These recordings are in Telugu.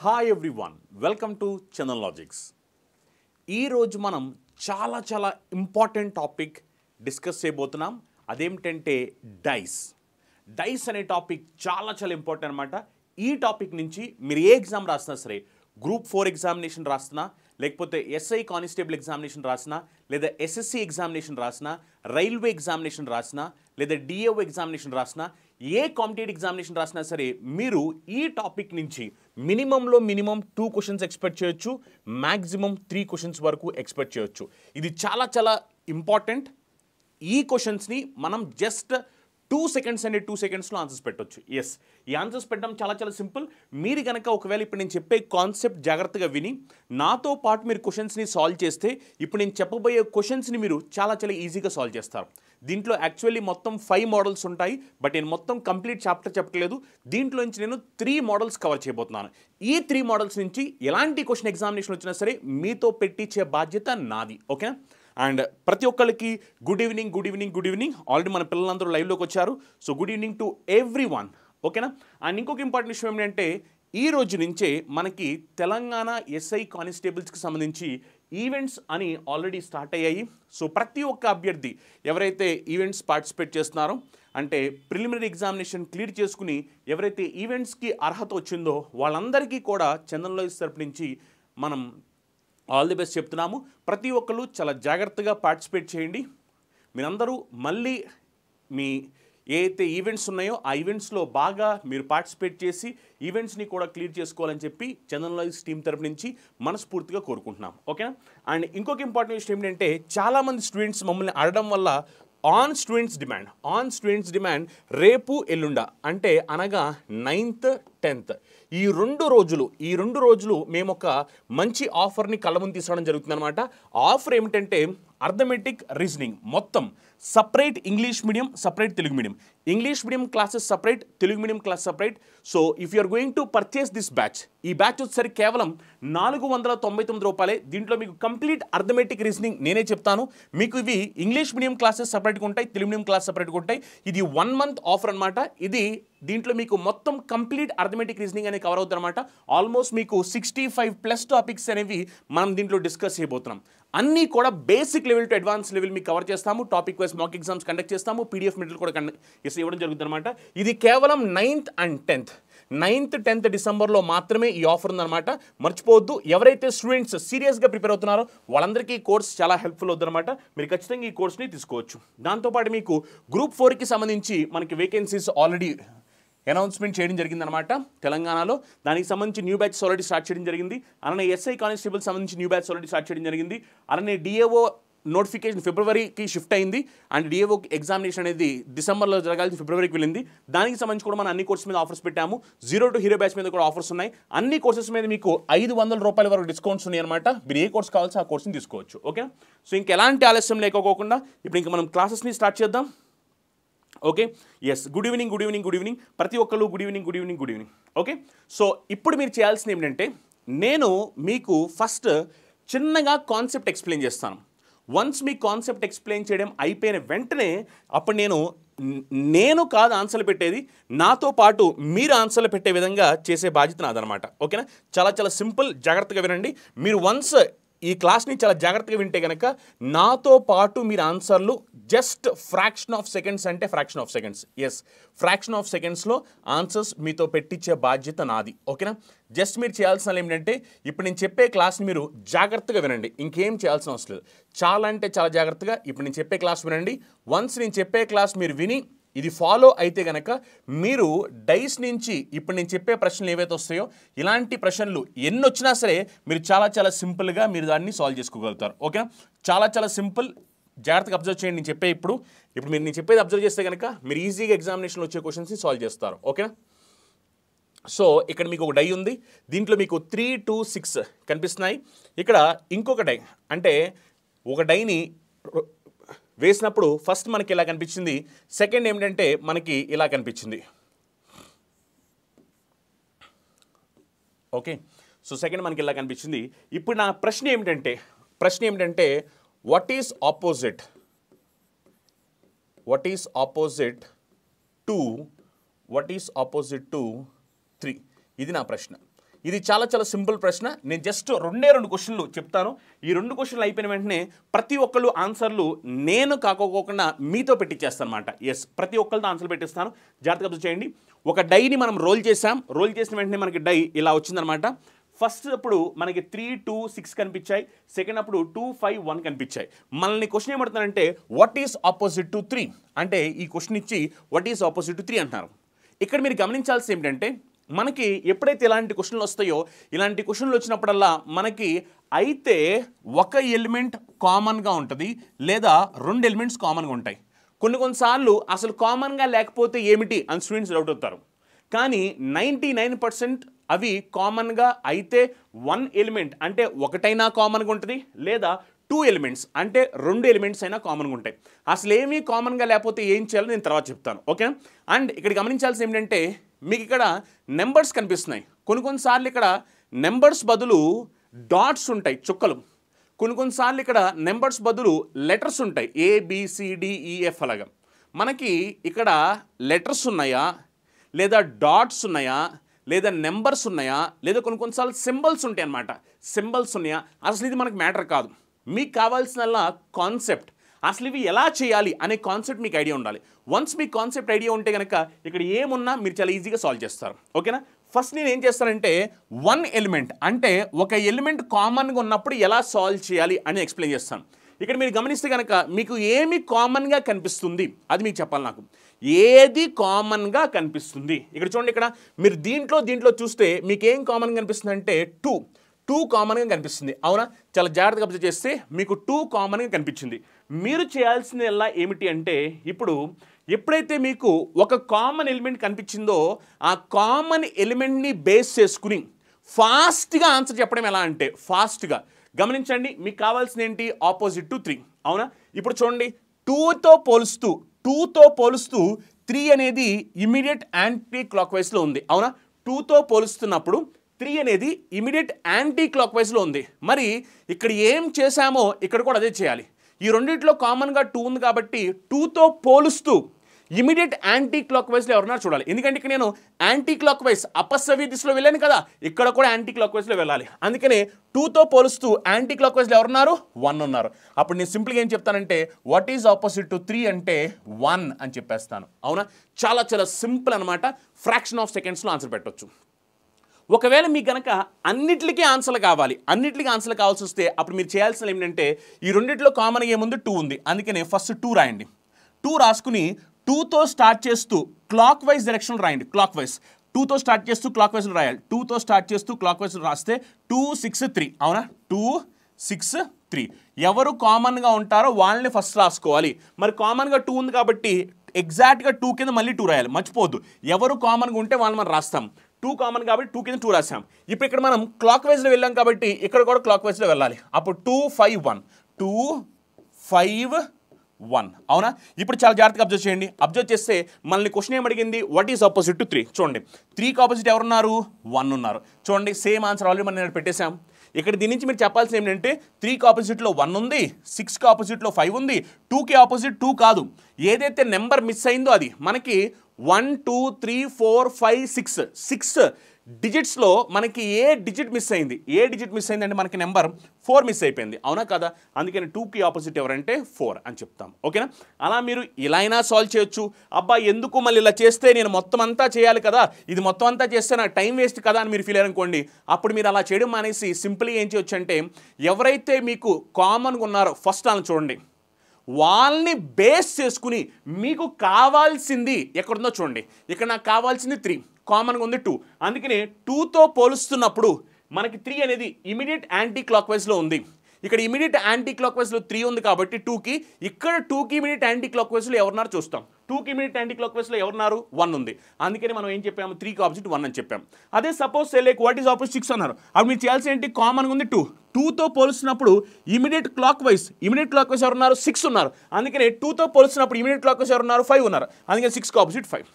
hi everyone welcome to Chandan logics ఈరోజు మనం చాలా చాలా ఇంపార్టెంట్ టాపిక్ డిస్కస్ చేయబోతున్నాం అదేమిటంటే డైస్ డైస్ అనే టాపిక్ చాలా చాలా ఇంపార్టెంట్ అనమాట ఈ టాపిక్ నుంచి మీరు ఏ ఎగ్జామ్ రాసినా సరే గ్రూప్ ఫోర్ ఎగ్జామినేషన్ రాసినా లేకపోతే ఎస్ఐ కానిస్టేబుల్ ఎగ్జామినేషన్ రాసినా లేదా ఎస్ఎస్సి ఎగ్జామినేషన్ రాసినా రైల్వే ఎగ్జామినేషన్ రాసినా లేదా డిఏఓ ఎగ్జామినేషన్ రాసినా ఏ కాంపిటేటివ్ ఎగ్జామినేషన్ రాసినా సరే మీరు ఈ టాపిక్ నుంచి మినిమంలో మినిమం టూ క్వశ్చన్స్ ఎక్స్పెక్ట్ చేయొచ్చు మ్యాక్సిమం త్రీ క్వశ్చన్స్ వరకు ఎక్స్పెక్ట్ చేయొచ్చు ఇది చాలా చాలా ఇంపార్టెంట్ ఈ క్వశ్చన్స్ని మనం జస్ట్ టూ సెకండ్స్ అనే టూ సెకండ్స్లో ఆన్సర్స్ పెట్టవచ్చు ఎస్ ఈ ఆన్సర్స్ పెట్టడం చాలా చాలా సింపుల్ మీరు కనుక ఒకవేళ ఇప్పుడు నేను చెప్పే కాన్సెప్ట్ జాగ్రత్తగా విని నాతో పాటు మీరు క్వశ్చన్స్ని సాల్వ్ చేస్తే ఇప్పుడు నేను చెప్పబోయే క్వశ్చన్స్ని మీరు చాలా చాలా ఈజీగా సాల్వ్ చేస్తారు దీంట్లో యాక్చువల్లీ మొత్తం ఫైవ్ మోడల్స్ ఉంటాయి బట్ నేను మొత్తం కంప్లీట్ చాప్టర్ చెప్పట్లేదు దీంట్లో నుంచి నేను త్రీ మోడల్స్ కవర్ చేయబోతున్నాను ఈ త్రీ మోడల్స్ నుంచి ఎలాంటి క్వశ్చన్ ఎగ్జామినేషన్ వచ్చినా సరే మీతో పెట్టించే బాధ్యత నాది ఓకే అండ్ ప్రతి ఒక్కరికి good evening good evening good evening already మన పిల్లలందరూ లైవ్లోకి వచ్చారు so good evening to everyone ఓకేనా అండ్ ఇంకొక ఇంపార్టెంట్ విషయం ఏంటంటే ఈ రోజు నుంచే మనకి తెలంగాణ ఎస్ఐ కానిస్టేబుల్స్కి సంబంధించి ఈవెంట్స్ అని ఆల్రెడీ స్టార్ట్ అయ్యాయి సో ప్రతి ఒక్క అభ్యర్థి ఎవరైతే ఈవెంట్స్ పార్టిసిపేట్ చేస్తున్నారో అంటే ప్రిలిమినరీ ఎగ్జామినేషన్ క్లియర్ చేసుకుని ఎవరైతే ఈవెంట్స్కి అర్హత వచ్చిందో వాళ్ళందరికీ కూడా చందనలో తరపు నుంచి మనం ఆల్ ది బెస్ట్ చెప్తున్నాము ప్రతి ఒక్కరు చాలా జాగ్రత్తగా పార్టిసిపేట్ చేయండి మీరందరూ మళ్ళీ మీ ఏదైతే ఈవెంట్స్ ఉన్నాయో ఆ ఈవెంట్స్లో బాగా మీరు పార్టిసిపేట్ చేసి ఈవెంట్స్ని కూడా క్లియర్ చేసుకోవాలని చెప్పి చందనలాజ్ టీం తరఫు నుంచి మనస్ఫూర్తిగా కోరుకుంటున్నాం ఓకేనా అండ్ ఇంకొక ఇంపార్టెంట్ విషయం ఏంటంటే చాలామంది స్టూడెంట్స్ మమ్మల్ని ఆడడం వల్ల on students demand on students demand రేపు ఎల్లుండ అంటే అనగా నైన్త్ టెన్త్ ఈ రెండు రోజులు ఈ రెండు రోజులు మేము ఒక మంచి ఆఫర్ని కళ్ళ ముందు తీసుకోవడం జరుగుతుందనమాట ఆఫర్ ఏమిటంటే అర్థమెటిక్ రీజనింగ్ మొత్తం separate English medium separate Telugu medium English medium classes separate Telugu medium class separate so if you are going to purchase this batch ఈ బ్యాచ్ వచ్చేసరికి కేవలం నాలుగు వందల తొంభై తొమ్మిది రూపాయలే దీంట్లో మీకు కంప్లీట్ అర్థమెటిక్ రీజనింగ్ నేనే చెప్తాను మీకు ఇవి ఇంగ్లీష్ మీడియం క్లాసెస్ సపరేట్గా ఉంటాయి తెలుగు మీడియం క్లాస్ సపరేట్గా ఉంటాయి ఇది వన్ మంత్ ఆఫర్ అనమాట ఇది దీంట్లో మీకు మొత్తం కంప్లీట్ అర్థమెటిక్ రీజనింగ్ అనేది కవర్ అవుతుందన్నమాట ఆల్మోస్ట్ మీకు సిక్స్టీ ఫైవ్ ప్లస్ టాపిక్స్ అనేవి మనం దీంట్లో డిస్కస్ చేయబోతున్నాం అన్నీ కూడా basic level to advance level మీకు కవర్ చేస్తాము topic wise mock exams conduct చేస్తాము పీడిఎఫ్ మెటీరియల్ కూడా కండక్ట్ ఇవ్వడం జరుగుతుంది అనమాట ఇది కేవలం ninth and tenth ninth tenth డిసెంబర్లో మాత్రమే ఈ ఆఫర్ ఉందన్నమాట మర్చిపోవద్దు ఎవరైతే స్టూడెంట్స్ సీరియస్గా ప్రిపేర్ అవుతున్నారో వాళ్ళందరికీ ఈ కోర్స్ చాలా హెల్ప్ఫుల్ అవుతుందన్నమాట మీరు ఖచ్చితంగా ఈ కోర్స్ని తీసుకోవచ్చు దాంతోపాటు మీకు గ్రూప్ ఫోర్కి సంబంధించి మనకి వేకెన్సీస్ ఆల్రెడీ అనౌన్స్మెంట్ చేయడం జరిగిందనమాట తెలంగాణలో దానికి సంబంధించి న్యూ బ్యాచ్ ఆల్రెడీ స్టార్ట్ చేయడం జరిగింది అలానే ఎస్ఐ కానిస్టేబుల్ సంబంధించి న్యూ బ్యాచ్ ఆల్రెడీ స్టార్ట్ చేయడం జరిగింది అలానే డిఏఓ నోటిఫికేషన్ ఫిబ్రవరికి షిఫ్ట్ అయింది అండ్ డిఏఓ ఎగ్జామినేషన్ అనేది డిసెంబర్లో జరగాల్సి ఫిబ్రవరికి వెళ్ళింది దానికి సంబంధించి కూడా మనం అన్ని కోర్సెస్ మీద ఆఫర్స్ పెట్టాము జీరో టు హీరో బ్యాచ్ మీద కూడా ఆఫర్స్ ఉన్నాయి అన్ని కోర్సెస్ మీద మీకు ఐదు వందల రూపాయల వరకు డిస్కౌంట్స్ ఉన్నాయి అనమాట మీరు ఏ కోర్స్ కావాల్సి ఆ కోర్స్ని తీసుకోవచ్చు ఓకే సో ఇంకెలాంటి ఆలస్యం లేకపోకుండా ఇప్పుడు ఇంకా మనం క్లాసెస్ని స్టార్ట్ చేద్దాం okay yes good evening good evening good evening ప్రతి ఒక్కరు good evening good evening good evening okay so ఇప్పుడు మీరు చేయాల్సింది ఏంటంటే నేను మీకు ఫస్ట్ చిన్నగా కాన్సెప్ట్ ఎక్స్ప్లెయిన్ చేస్తాను వన్స్ మీ కాన్సెప్ట్ ఎక్స్ప్లెయిన్ చేయడం అయిపోయిన వెంటనే అప్పుడు నేను నేను కాదు ఆన్సర్లు పెట్టేది నాతో పాటు మీరు ఆన్సర్లు పెట్టే విధంగా చేసే బాధ్యత నాదనమాట ఓకేనా చాలా చాలా సింపుల్ జాగ్రత్తగా వినండి మీరు వన్స్ ఈ క్లాస్ని చాలా జాగ్రత్తగా వింటే కనుక నాతో పాటు మీరు ఆన్సర్లు జస్ట్ ఫ్రాక్షన్ ఆఫ్ సెకండ్స్ అంటే fraction of seconds yes fraction of సెకండ్స్లో ఆన్సర్స్ మీతో పెట్టించే బాధ్యత నాది ఓకేనా జస్ట్ మీరు చేయాల్సిన ఏంటంటే ఇప్పుడు నేను చెప్పే క్లాస్ని మీరు జాగ్రత్తగా వినండి ఇంకేం చేయాల్సిన అవసరం లేదు చాలా అంటే చాలా జాగ్రత్తగా ఇప్పుడు నేను చెప్పే క్లాస్ వినండి వన్స్ నేను చెప్పే క్లాస్ మీరు విని ఇది ఫాలో అయితే గనక మీరు డైస్ నుంచి ఇప్పుడు నేను చెప్పే ప్రశ్నలు ఏవైతే వస్తాయో ఇలాంటి ప్రశ్నలు ఎన్ని వచ్చినా సరే మీరు చాలా చాలా సింపుల్గా మీరు దాన్ని సాల్వ్ చేసుకోగలుగుతారు ఓకే చాలా చాలా సింపుల్ జాగ్రత్తగా అబ్జర్వ్ చేయండి నేను చెప్పే ఇప్పుడు ఇప్పుడు మీరు నేను చెప్పేది అబ్జర్వ్ చేస్తే కనుక మీరు ఈజీగా ఎగ్జామినేషన్లో వచ్చే క్వశ్చన్స్ని సాల్వ్ చేస్తారు ఓకే సో ఇక్కడ మీకు ఒక డై ఉంది దీంట్లో మీకు త్రీ టూ సిక్స్ కనిపిస్తున్నాయి ఇక్కడ ఇంకొక డై అంటే ఒక డైని వేసినప్పుడు ఫస్ట్ మనకి ఇలా కనిపించింది సెకండ్ ఏమిటంటే మనకి ఇలా కనిపించింది ఓకే సో సెకండ్ మనకి ఇలా కనిపించింది ఇప్పుడు నా ప్రశ్న ఏమిటంటే ప్రశ్న ఏమిటంటే what is opposite what is opposite to what is opposite to three ఇది నా ప్రశ్న ఇది చాలా చాలా సింపుల్ ప్రశ్న నేను జస్ట్ రెండే రెండు క్వశ్చన్లు చెప్తాను ఈ రెండు క్వశ్చన్లు అయిపోయిన వెంటనే ప్రతి ఒక్కళ్ళు ఆన్సర్లు నేను కాకపోకుండా మీతో పెట్టించేస్తాను అనమాట ఎస్ ప్రతి ఒక్కళ్ళతో ఆన్సర్ పెట్టిస్తాను జాగ్రత్తగా అబ్జర్వ్ చేయండి ఒక డైని మనం రోల్ చేసాం రోల్ చేసిన వెంటనే మనకి డై ఇలా వచ్చిందనమాట ఫస్ట్ అప్పుడు మనకి త్రీ టూ సిక్స్ కనిపించాయి సెకండ్ అప్పుడు టూ ఫైవ్ వన్ కనిపించాయి మనల్ని క్వశ్చన్ ఏమంటున్నారంటే what is opposite to three అంటే ఈ క్వశ్చన్ ఇచ్చి what is opposite to three అంటున్నారు ఇక్కడ మీరు గమనించాల్సి ఏమిటంటే మనకి ఎప్పుడైతే ఇలాంటి క్వశ్చన్లు వస్తాయో ఇలాంటి క్వశ్చన్లు వచ్చినప్పుడల్లా మనకి అయితే ఒక ఎలిమెంట్ కామన్గా ఉంటుంది లేదా రెండు ఎలిమెంట్స్ కామన్గా ఉంటాయి కొన్ని కొన్నిసార్లు అసలు కామన్గా లేకపోతే ఏమిటి అని స్టూడెంట్స్ డౌట్ అవుతారు కానీ నైంటీ నైన్ పర్సెంట్ అవి కామన్గా అయితే వన్ ఎలిమెంట్ అంటే ఒకటైనా కామన్గా ఉంటుంది లేదా టూ ఎలిమెంట్స్ అంటే రెండు ఎలిమెంట్స్ అయినా కామన్గా ఉంటాయి అసలు ఏమీ కామన్గా లేకపోతే ఏం చేయాలో నేను తర్వాత చెప్తాను ఓకే అండ్ ఇక్కడ గమనించాల్సి ఏంటంటే మీకు ఇక్కడ నెంబర్స్ కనిపిస్తున్నాయి కొన్ని కొన్నిసార్లు ఇక్కడ నెంబర్స్ బదులు డాట్స్ ఉంటాయి చుక్కలు కొన్ని కొన్నిసార్లు ఇక్కడ నెంబర్స్ బదులు లెటర్స్ ఉంటాయి ఏబిసిడిఈఎఫ్ అలాగా మనకి ఇక్కడ లెటర్స్ ఉన్నాయా లేదా డాట్స్ ఉన్నాయా లేదా నెంబర్స్ ఉన్నాయా లేదా కొన్ని కొన్నిసార్లు సింబల్స్ ఉంటాయి అన్నమాట సింబల్స్ ఉన్నాయా అసలు ఇది మనకు మ్యాటర్ కాదు మీకు కావాల్సిన కాన్సెప్ట్ అసలు ఇవి ఎలా చేయాలి అనే కాన్సెప్ట్ మీకు ఐడియా ఉండాలి వన్స్ మీ కాన్సెప్ట్ ఐడియా ఉంటే కనుక ఇక్కడ ఏమున్నా మీరు చాలా ఈజీగా సాల్వ్ చేస్తారు ఓకేనా ఫస్ట్ నేను ఏం చేస్తానంటే వన్ ఎలిమెంట్ అంటే ఒక ఎలిమెంట్ కామన్గా ఉన్నప్పుడు ఎలా సాల్వ్ చేయాలి అని ఎక్స్ప్లెయిన్ చేస్తాను ఇక్కడ మీరు గమనిస్తే కనుక మీకు ఏమి కామన్గా కనిపిస్తుంది అది మీకు చెప్పాలి నాకు ఏది కామన్గా కనిపిస్తుంది ఇక్కడ చూడండి ఇక్కడ మీరు దీంట్లో దీంట్లో చూస్తే మీకు ఏం కామన్ కనిపిస్తుంది అంటే టూ టూ కామన్గా కనిపిస్తుంది అవునా చాలా జాగ్రత్తగా అబ్జర్వ్ చేస్తే మీకు టూ కామన్గా కనిపించింది మీరు చేయాల్సిందల్లా ఏమిటి అంటే ఇప్పుడు ఎప్పుడైతే మీకు ఒక కామన్ ఎలిమెంట్ కనిపించిందో ఆ కామన్ ఎలిమెంట్ని బేస్ చేసుకుని ఫాస్ట్గా ఆన్సర్ చెప్పడం ఎలా అంటే ఫాస్ట్గా గమనించండి మీకు కావాల్సింది ఏంటి ఆపోజిట్ టు త్రీ అవునా ఇప్పుడు చూడండి టూతో పోలుస్తూ టూతో పోలుస్తూ త్రీ అనేది ఇమీడియట్ యాంటీ క్లాక్ వైస్లో ఉంది అవునా టూతో పోలుస్తున్నప్పుడు త్రీ అనేది ఇమీడియట్ యాంటీ క్లాక్ వైజ్లో ఉంది మరి ఇక్కడ ఏం చేశామో ఇక్కడ కూడా అదే చేయాలి ఈ రెండింటిలో కామన్గా టూ ఉంది కాబట్టి టూతో పోలుస్తూ ఇమీడియట్ యాంటీ క్లాక్ వైజ్లో ఎవరన్నా చూడాలి ఎందుకంటే ఇక్కడ నేను యాంటీ క్లాక్ వైజ్ అపస్సవి దిశలో వెళ్ళాను కదా ఇక్కడ కూడా యాంటీ క్లాక్ వైజ్లో వెళ్ళాలి అందుకనే టూతో పోలుస్తూ యాంటీ క్లాక్ వైజ్లో ఎవరున్నారు వన్ ఉన్నారు అప్పుడు నేను సింపుల్గా ఏం చెప్తానంటే what is opposite to three అంటే వన్ అని చెప్పేస్తాను అవునా చాలా చాలా సింపుల్ అనమాట ఫ్రాక్షన్ ఆఫ్ సెకండ్స్లో ఆన్సర్ పెట్టవచ్చు ఒకవేళ మీకు కనుక అన్నిటికీ ఆన్సర్లు కావాలి అన్నిటికీ ఆన్సర్లు కావాల్సి వస్తే అప్పుడు మీరు చేయాల్సిన ఏంటంటే ఈ రెండింటిలో కామన్ ఏముంది టూ ఉంది అందుకని ఫస్ట్ టూ రాయండి టూ రాసుకుని టూతో స్టార్ట్ చేస్తూ క్లాక్ వైజ్ డైరెక్షన్ రాయండి క్లాక్ వైజ్ టూతో స్టార్ట్ చేస్తూ క్లాక్ వైజ్లో రాయాలి టూతో స్టార్ట్ చేస్తూ క్లాక్ వైజ్లో రాస్తే టూ సిక్స్ త్రీ అవునా టూ సిక్స్ త్రీ ఎవరు కామన్గా ఉంటారో వాళ్ళని ఫస్ట్ రాసుకోవాలి మరి కామన్గా టూ ఉంది కాబట్టి ఎగ్జాక్ట్గా టూ కింద మళ్ళీ టూ రాయాలి మర్చిపోవద్దు ఎవరు కామన్గా ఉంటే వాళ్ళని మనం రాస్తాం టూ కామన్ కాబట్టి టూ కింద టూ రాసాం ఇప్పుడు ఇక్కడ మనం క్లాక్ వైజ్లో వెళ్ళాం కాబట్టి ఇక్కడ కూడా క్లాక్ వైజ్లో వెళ్ళాలి అప్పుడు two five one two five one అవునా ఇప్పుడు చాలా జాగ్రత్తగా అబ్జర్వ్ చేయండి అబ్జర్వ్ చేస్తే మనల్ని క్వశ్చన్ ఏమడిగింది what is opposite to three చూడండి త్రీకి ఆపోజిట్ ఎవరున్నారు వన్ ఉన్నారు చూడండి సేమ్ ఆన్సర్ ఆల్రెడీ మనం పెట్టేశాం ఇక్కడ దీని నుంచి మీరు చెప్పాల్సి ఏంటంటే త్రీకి ఆపోజిట్లో వన్ ఉంది సిక్స్కి ఆపోజిట్లో ఫైవ్ ఉంది టూకి ఆపోజిట్ టూ కాదు ఏదైతే నెంబర్ మిస్ అయిందో అది మనకి one two three four five six six డిజిట్స్లో మనకి ఏ డిజిట్ మిస్ అయింది ఏ డిజిట్ మిస్ అయింది అంటే మనకి నెంబర్ ఫోర్ మిస్ అయిపోయింది అవునా కదా అందుకని టూకి ఆపోజిట్ ఎవరంటే ఫోర్ అని చెప్తాం ఓకేనా అలా మీరు ఇలా అయినా సాల్వ్ చేయొచ్చు అబ్బా ఎందుకు మళ్ళీ ఇలా చేస్తే నేను మొత్తం అంతా చేయాలి కదా ఇది మొత్తం అంతా చేస్తే నాకు టైం వేస్ట్ కదా అని మీరు ఫీల్ అనుకోండి అప్పుడు మీరు అలా చేయడం మానేసి సింపుల్గా ఏం చేయొచ్చు అంటే ఎవరైతే మీకు కామన్గా ఉన్నారో ఫస్ట్ వాళ్ళని చూడండి వాళ్ళని బేస్ చేసుకుని మీకు కావాల్సింది ఎక్కడుందో చూడండి ఇక్కడ నాకు కావాల్సింది త్రీ కామన్గా ఉంది టూ అందుకని టూతో పోలుస్తున్నప్పుడు మనకి త్రీ అనేది ఇమీడియట్ యాంటీ క్లాక్ వైజ్లో ఉంది ఇక్కడ ఇమీడియట్ యాంటీ క్లాక్ వైజ్లో త్రీ ఉంది కాబట్టి టూకి ఇక్కడ టూకి ఇమీడియట్ యాంటీ క్లాక్ వైజ్లో ఎవరున్నారు చూస్తాం టూకి ఇమీడియట్ యాంటీ క్లాక్ వైజ్లో ఎవరున్నారు వన్ ఉంది అందుకని మనం ఏం చెప్పాము త్రీకి ఆపోజిట్ వన్ అని చెప్పాం అదే suppose like what is opposite six అన్నారు అప్పుడు మీరు చేయాల్సిన ఏంటి కామన్గా ఉంది టూ టూతో పోల్చినప్పుడు immediate clockwise immediate clock wise ఎవరున్నారు సిక్స్ ఉన్నారు అందుకని టూతో పోల్చినప్పుడు ఇమీడియట్ క్లాక్ వైజ్ ఎవరున్నారు ఫైవ్ ఉన్నారు అందుకని సిక్స్కి ఆపోజిట్ ఫైవ్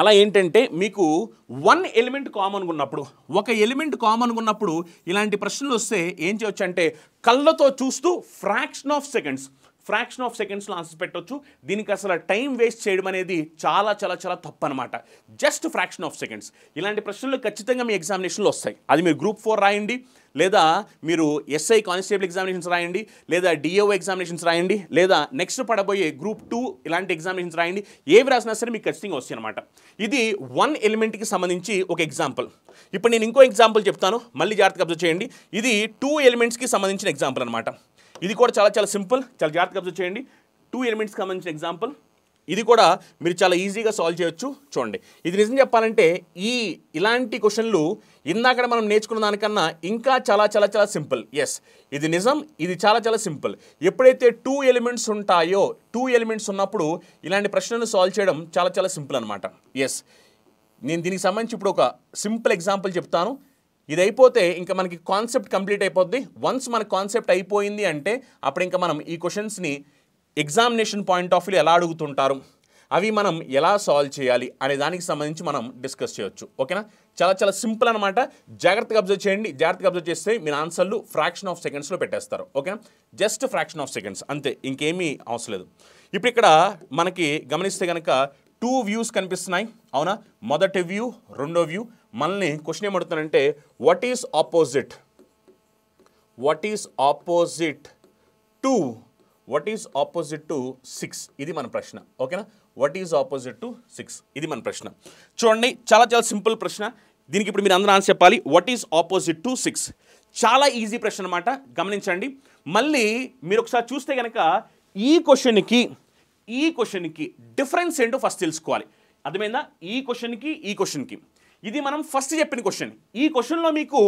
అలా ఏంటంటే మీకు వన్ ఎలిమెంట్ కామన్ ఉన్నప్పుడు ఒక ఎలిమెంట్ కామన్ ఉన్నప్పుడు ఇలాంటి ప్రశ్నలు వస్తే ఏం చేయొచ్చు అంటే కళ్ళతో చూస్తూ fraction of seconds fraction of సెకండ్స్లో ఆన్సర్స్ పెట్టవచ్చు దీనికి అసలు టైం వేస్ట్ చేయడం అనేది చాలా చాలా చాలా తప్పు అనమాట జస్ట్ ఫ్రాక్షన్ ఆఫ్ సెకండ్స్ ఇలాంటి ప్రశ్నలు ఖచ్చితంగా మీ ఎగ్జామినేషన్లో వస్తాయి అది మీరు గ్రూప్ ఫోర్ రాయండి లేదా మీరు ఎస్ఐ కానిస్టేబుల్ ఎగ్జామినేషన్స్ రాయండి లేదా డిఓ ఎగ్జామినేషన్స్ రాయండి లేదా నెక్స్ట్ పడబోయే గ్రూప్ టూ ఇలాంటి ఎగ్జామినేషన్స్ రాయండి ఏవి రాసినా సరే మీకు ఖచ్చితంగా వస్తాయి అనమాట ఇది వన్ ఎలిమెంట్కి సంబంధించి ఒక ఎగ్జాంపుల్ ఇప్పుడు నేను ఇంకో ఎగ్జాంపుల్ చెప్తాను మళ్ళీ జాగ్రత్తగా అబ్జర్వ్ చేయండి ఇది టూ ఎలిమెంట్స్కి సంబంధించిన ఎగ్జాంపుల్ అనమాట ఇది కూడా చాలా చాలా సింపుల్ చాలా జాగ్రత్తగా అబ్జర్వ్ చేయండి టూ ఎలిమెంట్స్కి సంబంధించిన ఎగ్జాంపుల్ ఇది కూడా మీరు చాలా ఈజీగా సాల్వ్ చేయొచ్చు చూడండి ఇది నిజం చెప్పాలంటే ఈ ఇలాంటి క్వశ్చన్లు ఇందాక మనం నేర్చుకున్న దానికన్నా ఇంకా చాలా చాలా చాలా సింపుల్ ఎస్ ఇది నిజం ఇది చాలా చాలా సింపుల్ ఎప్పుడైతే టూ ఎలిమెంట్స్ ఉంటాయో టూ ఎలిమెంట్స్ ఉన్నప్పుడు ఇలాంటి ప్రశ్నలు సాల్వ్ చేయడం చాలా చాలా సింపుల్ అనమాట ఎస్ నేను దీనికి సంబంధించి ఇప్పుడు ఒక సింపుల్ ఎగ్జాంపుల్ చెప్తాను ఇది అయిపోతే ఇంకా మనకి కాన్సెప్ట్ కంప్లీట్ అయిపోద్ది వన్స్ మన కాన్సెప్ట్ అయిపోయింది అంటే అప్పుడు ఇంకా మనం ఈ క్వశ్చన్స్ని ఎగ్జామినేషన్ పాయింట్ ఆఫ్ వ్యూ ఎలా అడుగుతుంటారు అవి మనం ఎలా సాల్వ్ చేయాలి అనే దానికి సంబంధించి మనం డిస్కస్ చేయొచ్చు ఓకేనా చాలా చాలా సింపుల్ అనమాట జాగ్రత్తగా అబ్జర్వ్ చేయండి జాగ్రత్తగా అబ్జర్వ్ చేస్తే మీ ఆన్సర్లు ఫ్రాక్షన్ ఆఫ్ సెకండ్స్లో పెట్టేస్తారు ఓకేనా జస్ట్ ఫ్రాక్షన్ ఆఫ్ సెకండ్స్ అంతే ఇంకేమీ అవసరం లేదు ఇప్పుడు ఇక్కడ మనకి గమనిస్తే కనుక టూ వ్యూస్ కనిపిస్తున్నాయి అవునా మొదటి వ్యూ రెండో వ్యూ మనల్ని క్వశ్చన్ ఏమడుతున్నానంటే what is opposite what is opposite to what is opposite to six ఇది మన ప్రశ్న ఓకేనా what is opposite to six ఇది మన ప్రశ్న చూడండి చాలా చాలా సింపుల్ ప్రశ్న దీనికి ఇప్పుడు మీరు అందరూ ఆన్సర్ చెప్పాలి what is opposite to six చాలా ఈజీ ప్రశ్న అనమాట గమనించండి మళ్ళీ మీరు ఒకసారి చూస్తే కనుక ఈ క్వశ్చన్కి ఈ క్వశ్చన్కి డిఫరెన్స్ ఏంటో ఫస్ట్ తెలుసుకోవాలి అర్థమైందా ఈ క్వశ్చన్కి ఈ క్వశ్చన్కి ఇది మనం ఫస్ట్ చెప్పిన క్వశ్చన్ ఈ క్వశ్చన్లో మీకు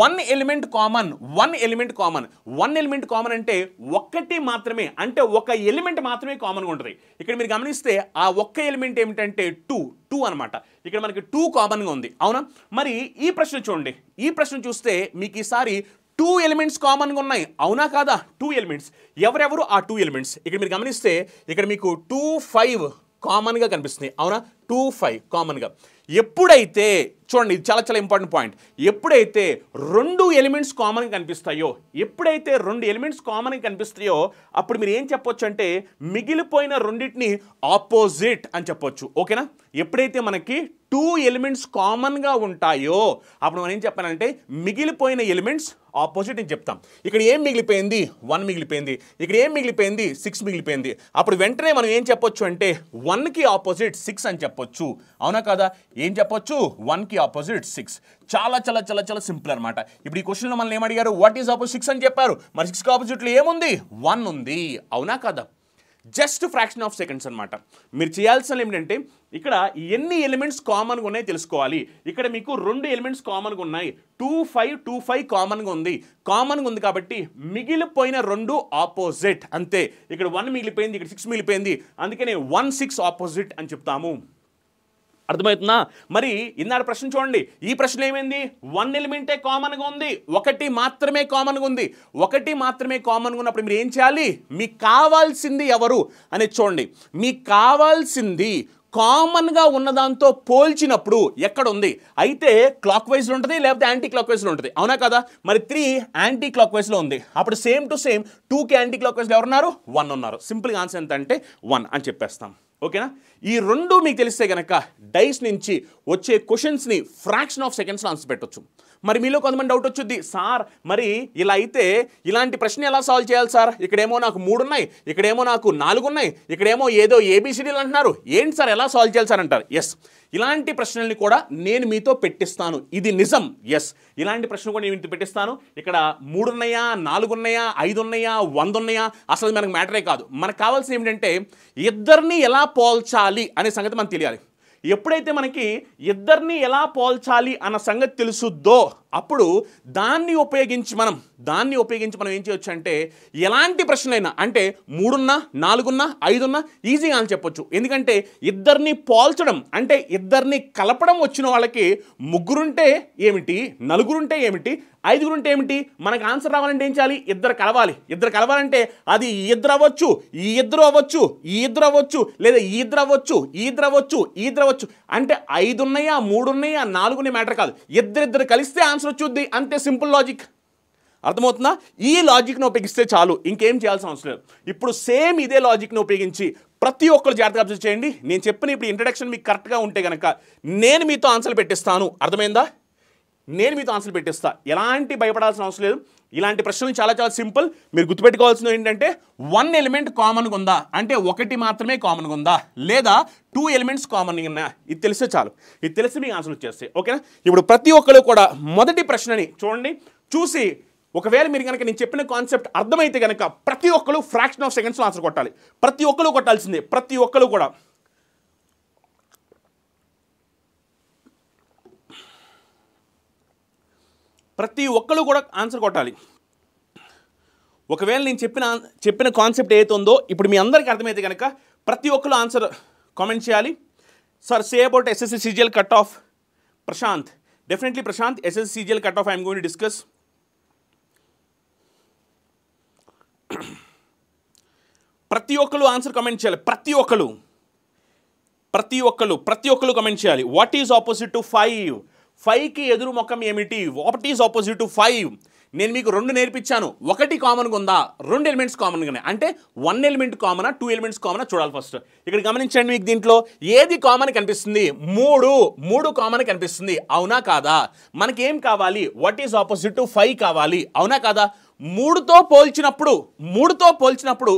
one element common one element common one element common అంటే ఒక్కటి మాత్రమే అంటే ఒక ఎలిమెంట్ మాత్రమే కామన్గా ఉంటుంది ఇక్కడ మీరు గమనిస్తే ఆ ఒక్క ఎలిమెంట్ ఏమిటంటే టూ టూ అనమాట ఇక్కడ మనకి టూ కామన్గా ఉంది అవునా మరి ఈ ప్రశ్న చూడండి ఈ ప్రశ్న చూస్తే మీకు ఈసారి టూ ఎలిమెంట్స్ కామన్గా ఉన్నాయి అవునా కాదా టూ ఎలిమెంట్స్ ఎవరెవరు ఆ టూ ఎలిమెంట్స్ ఇక్కడ మీరు గమనిస్తే ఇక్కడ మీకు టూ ఫైవ్ కామన్గా కనిపిస్తుంది అవునా టూ ఫైవ్ కామన్గా ఎప్పుడైతే చూడండి ఇది చాలా చాలా ఇంపార్టెంట్ పాయింట్ ఎప్పుడైతే రెండు ఎలిమెంట్స్ కామన్గా కనిపిస్తాయో ఎప్పుడైతే రెండు ఎలిమెంట్స్ కామన్గా కనిపిస్తాయో అప్పుడు మీరు ఏం చెప్పొచ్చు అంటే మిగిలిపోయిన రెండింటిని ఆపోజిట్ అని చెప్పొచ్చు ఓకేనా ఎప్పుడైతే మనకి టూ ఎలిమెంట్స్ కామన్గా ఉంటాయో అప్పుడు మనం ఏం చెప్పాలంటే మిగిలిపోయిన ఎలిమెంట్స్ ఆపోజిట్ అని చెప్తాం ఇక్కడ ఏం మిగిలిపోయింది వన్ మిగిలిపోయింది ఇక్కడ ఏం మిగిలిపోయింది సిక్స్ మిగిలిపోయింది అప్పుడు వెంటనే మనం ఏం చెప్పొచ్చు అంటే వన్కి ఆపోజిట్ సిక్స్ అని చెప్పొచ్చు అవునా కదా ఏం చెప్పొచ్చు వన్కి ఆపోజిట్ సిక్స్ చాలా చాలా చాలా చాలా సింపుల్ అనమాట ఇప్పుడు ఈ క్వశ్చన్లో మనల్ని ఏమడిగారు వాట్ ఈజ్ ఆపోజిట్ సిక్స్ అని చెప్పారు మరి సిక్స్కి ఆపోజిట్లో ఏముంది వన్ ఉంది అవునా కదా జస్ట్ ఫ్రాక్షన్ ఆఫ్ సెకండ్స్ అనమాట మీరు చేయాల్సిన ఏంటంటే ఇక్కడ ఎన్ని ఎలిమెంట్స్ కామన్గా ఉన్నాయి తెలుసుకోవాలి ఇక్కడ మీకు రెండు ఎలిమెంట్స్ కామన్గా ఉన్నాయి టూ ఫైవ్ టూ ఫైవ్ కామన్గా ఉంది కామన్గా ఉంది కాబట్టి మిగిలిపోయిన రెండు ఆపోజిట్ అంతే ఇక్కడ వన్ మిగిలిపోయింది ఇక్కడ సిక్స్ మిగిలిపోయింది అందుకనే వన్ సిక్స్ ఆపోజిట్ అని చెప్తాము అర్థమవుతుందా మరి ఇన్నాడు ప్రశ్న చూడండి ఈ ప్రశ్న ఏమైంది వన్ ఎలిమెంటే కామన్గా ఉంది ఒకటి మాత్రమే కామన్గా ఉంది ఒకటి మాత్రమే కామన్గా ఉన్నప్పుడు మీరు ఏం చేయాలి మీకు కావాల్సింది ఎవరు అనేది చూడండి మీకు కావాల్సింది కామన్గా ఉన్నదాంతో పోల్చినప్పుడు ఎక్కడ ఉంది అయితే క్లాక్ వైజ్లో ఉంటుంది లేకపోతే యాంటీ క్లాక్ వైజ్లో ఉంటుంది అవునా కదా మరి త్రీ యాంటీ క్లాక్ వైజ్లో ఉంది అప్పుడు సేమ్ టు సేమ్ టూకి యాంటీ క్లాక్ వైజ్లో ఎవరున్నారు వన్ ఉన్నారు సింపుల్గా ఆన్సర్ ఎంత అంటే వన్ అని చెప్పేస్తాం ఓకేనా ఈ రెండు మీకు తెలిస్తే కనుక డైస్ నుంచి వచ్చే క్వశ్చన్స్ని ఫ్రాక్షన్ ఆఫ్ సెకండ్స్లో ఆన్సర్ పెట్టొచ్చు మరి మీలో కొంతమంది డౌట్ వచ్చింది సార్ మరి ఇలా అయితే ఇలాంటి ప్రశ్న ఎలా సాల్వ్ చేయాలి సార్ ఇక్కడేమో నాకు మూడు ఉన్నాయి ఇక్కడేమో నాకు నాలుగు ఉన్నాయి ఇక్కడేమో ఏదో ఏబిసిడీలు అంటున్నారు ఏంటి సార్ ఎలా సాల్వ్ చేయాలి సార్ అంటారు ఎస్ ఇలాంటి ప్రశ్నల్ని కూడా నేను మీతో పెట్టిస్తాను ఇది నిజం ఎస్ ఇలాంటి ప్రశ్న కూడా నేను మీతో పెట్టిస్తాను ఇక్కడ ఉన్నాయా ఐదు ఉన్నాయా వంద ఉన్నాయా అసలు మనకు మ్యాటరే కాదు మనకు కావాల్సింది ఏమిటంటే ఇద్దరిని ఎలా పోల్చాలి పోల్చాలి అనే సంగతి మనకు తెలియాలి ఎప్పుడైతే మనకి ఇద్దరిని ఎలా పోల్చాలి అన్న సంగతి తెలుసుద్దో అప్పుడు దాన్ని ఉపయోగించి మనం దాన్ని ఉపయోగించి మనం ఏం చేయొచ్చు అంటే ఎలాంటి ప్రశ్నలైనా అంటే మూడున్నా నాలుగున్నా ఐదున్నా ఈజీగా అని చెప్పొచ్చు ఎందుకంటే ఇద్దరిని పోల్చడం అంటే ఇద్దరిని కలపడం వచ్చిన వాళ్ళకి ముగ్గురుంటే ఏమిటి నలుగురుంటే ఏమిటి ఐదుగురుంటే ఏమిటి మనకు ఆన్సర్ రావాలంటే ఏం చేయాలి ఇద్దరు కలవాలి ఇద్దరు కలవాలంటే అది ఈ ఇద్దరు అవ్వచ్చు ఈ ఇద్దరు అవ్వచ్చు ఈ ఇద్దరు అవ్వచ్చు లేదా ఈ ఇద్దరు అవ్వచ్చు ఈ ఇద్దరు అవ్వచ్చు ఈ ఇద్దరు అవ్వచ్చు అంటే ఐదున్నాయా మూడున్నాయా నాలుగునే మ్యాటర్ కాదు ఇద్దరిద్దరు కలిస్తే ఆన్సర్ ఆన్సర్ వచ్చుద్ది అంతే సింపుల్ లాజిక్ అర్థమవుతుందా ఈ లాజిక్ను ఉపయోగిస్తే చాలు ఇంకేం చేయాల్సిన అవసరం లేదు ఇప్పుడు సేమ్ ఇదే లాజిక్ను ఉపయోగించి ప్రతి ఒక్కరు జాగ్రత్తగా అబ్జర్వ్ చేయండి నేను చెప్పిన ఇప్పుడు ఇంట్రడక్షన్ మీకు కరెక్ట్గా ఉంటే కనుక నేను మీతో ఆన్సర్ పెట్టిస్తాను అర్థమైందా నేను మీతో ఆన్సర్ పెట్టేస్తా ఎలాంటి భయపడాల్సిన అవసరం లేదు ఇలాంటి ప్రశ్నలు చాలా చాలా సింపుల్ మీరు గుర్తుపెట్టుకోవాల్సింది ఏంటంటే వన్ ఎలిమెంట్ కామన్గా ఉందా అంటే ఒకటి మాత్రమే కామన్గా ఉందా లేదా టూ ఎలిమెంట్స్ కామన్గా ఉన్నా ఇది తెలిస్తే చాలు ఇది తెలిసి మీకు ఆన్సర్ వచ్చేస్తాయి ఓకేనా ఇప్పుడు ప్రతి ఒక్కరు కూడా మొదటి ప్రశ్నని చూడండి చూసి ఒకవేళ మీరు కనుక నేను చెప్పిన కాన్సెప్ట్ అర్థమైతే కనుక ప్రతి ఒక్కరు ఫ్రాక్షన్ ఆఫ్ సెకండ్స్లో ఆన్సర్ కొట్టాలి ప్రతి ఒక్కరు కొట్టాల్సిందే ప్రతి ఒక్కరు కూడా ప్రతి ఒక్కరు కూడా ఆన్సర్ కొట్టాలి ఒకవేళ నేను చెప్పిన చెప్పిన కాన్సెప్ట్ ఏదైతే ఉందో ఇప్పుడు మీ అందరికీ అర్థమైతే కనుక ప్రతి ఒక్కరు ఆన్సర్ కామెంట్ చేయాలి sir say about SSC CGL cut off Prashant definitely Prashant SSC CGL cut off I'm going to discuss ప్రతి ఒక్కరు ఆన్సర్ కమెంట్ చేయాలి ప్రతి ఒక్కరు ప్రతి ఒక్కరు ప్రతి ఒక్కరు కమెంట్ చేయాలి what is opposite to five ఫైవ్కి ఎదురు ముఖం ఏమిటి what is opposite to five నేను మీకు రెండు నేర్పించాను ఒకటి కామన్గా ఉందా రెండు ఎలిమెంట్స్ కామన్గానే అంటే వన్ ఎలిమెంట్ కామనా టూ ఎలిమెంట్స్ కామనా చూడాలి ఫస్ట్ ఇక్కడ గమనించండి మీకు దీంట్లో ఏది కామన్ కనిపిస్తుంది మూడు మూడు కామన్ కనిపిస్తుంది అవునా కాదా మనకేం కావాలి what is opposite to five కావాలి అవునా కాదా మూడుతో పోల్చినప్పుడు మూడుతో పోల్చినప్పుడు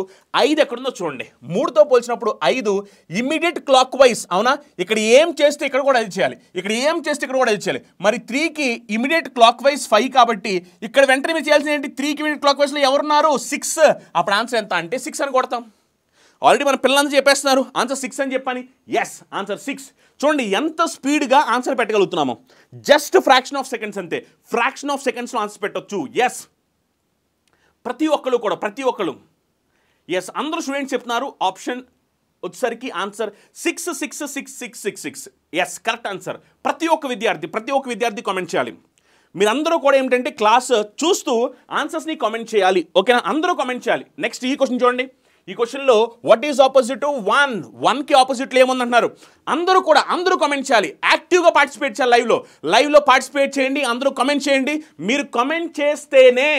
ఐదు ఎక్కడుందో చూడండి మూడుతో పోల్చినప్పుడు ఐదు ఇమ్మీడియట్ క్లాక్ వైజ్ అవునా ఇక్కడ ఏం చేస్తే ఇక్కడ కూడా అది చేయాలి ఇక్కడ ఏం చేస్తే ఇక్కడ కూడా అది చేయాలి మరి త్రీకి ఇమీడియట్ క్లాక్ వైజ్ ఫైవ్ కాబట్టి ఇక్కడ వెంటనే మీరు చేయాల్సింది ఏంటి త్రీకి ఇమీడియట్ క్లాక్ వైజ్లో ఎవరున్నారు సిక్స్ అప్పుడు ఆన్సర్ ఎంత అంటే సిక్స్ అని కొడతాం ఆల్రెడీ మన పిల్లలందరూ చెప్పేస్తున్నారు ఆన్సర్ సిక్స్ అని చెప్పాను ఎస్ ఆన్సర్ సిక్స్ చూడండి ఎంత స్పీడ్గా ఆన్సర్ పెట్టగలుగుతున్నాము జస్ట్ ఫ్రాక్షన్ ఆఫ్ సెకండ్స్ అంతే ఫ్రాక్షన్ ఆఫ్ సెకండ్స్లో ఆన్సర్ పెట్టొచ్చు ఎస్ ప్రతి ఒక్కరు కూడా ప్రతి ఒక్కరు ఎస్ అందరూ స్టూడెంట్స్ చెప్తున్నారు ఆప్షన్ వచ్చేసరికి answer six six six six six six yes correct answer ప్రతి ఒక్క విద్యార్థి ప్రతి ఒక్క విద్యార్థి కామెంట్ చేయాలి మీరందరూ కూడా ఏంటంటే క్లాస్ చూస్తూ ఆన్సర్స్ని కామెంట్ చేయాలి ఓకేనా అందరూ కామెంట్ చేయాలి నెక్స్ట్ ఈ క్వశ్చన్ చూడండి ఈ క్వశ్చన్లో వాట్ ఈజ్ ఆపోజిట్ వన్ వన్కి ఆపోజిట్లో ఏముందంటున్నారు అందరూ కూడా అందరూ కామెంట్ చేయాలి యాక్టివ్గా పార్టిసిపేట్ చేయాలి లైవ్లో లైవ్లో పార్టిసిపేట్ చేయండి అందరూ కామెంట్ చేయండి మీరు కామెంట్ చేస్తేనే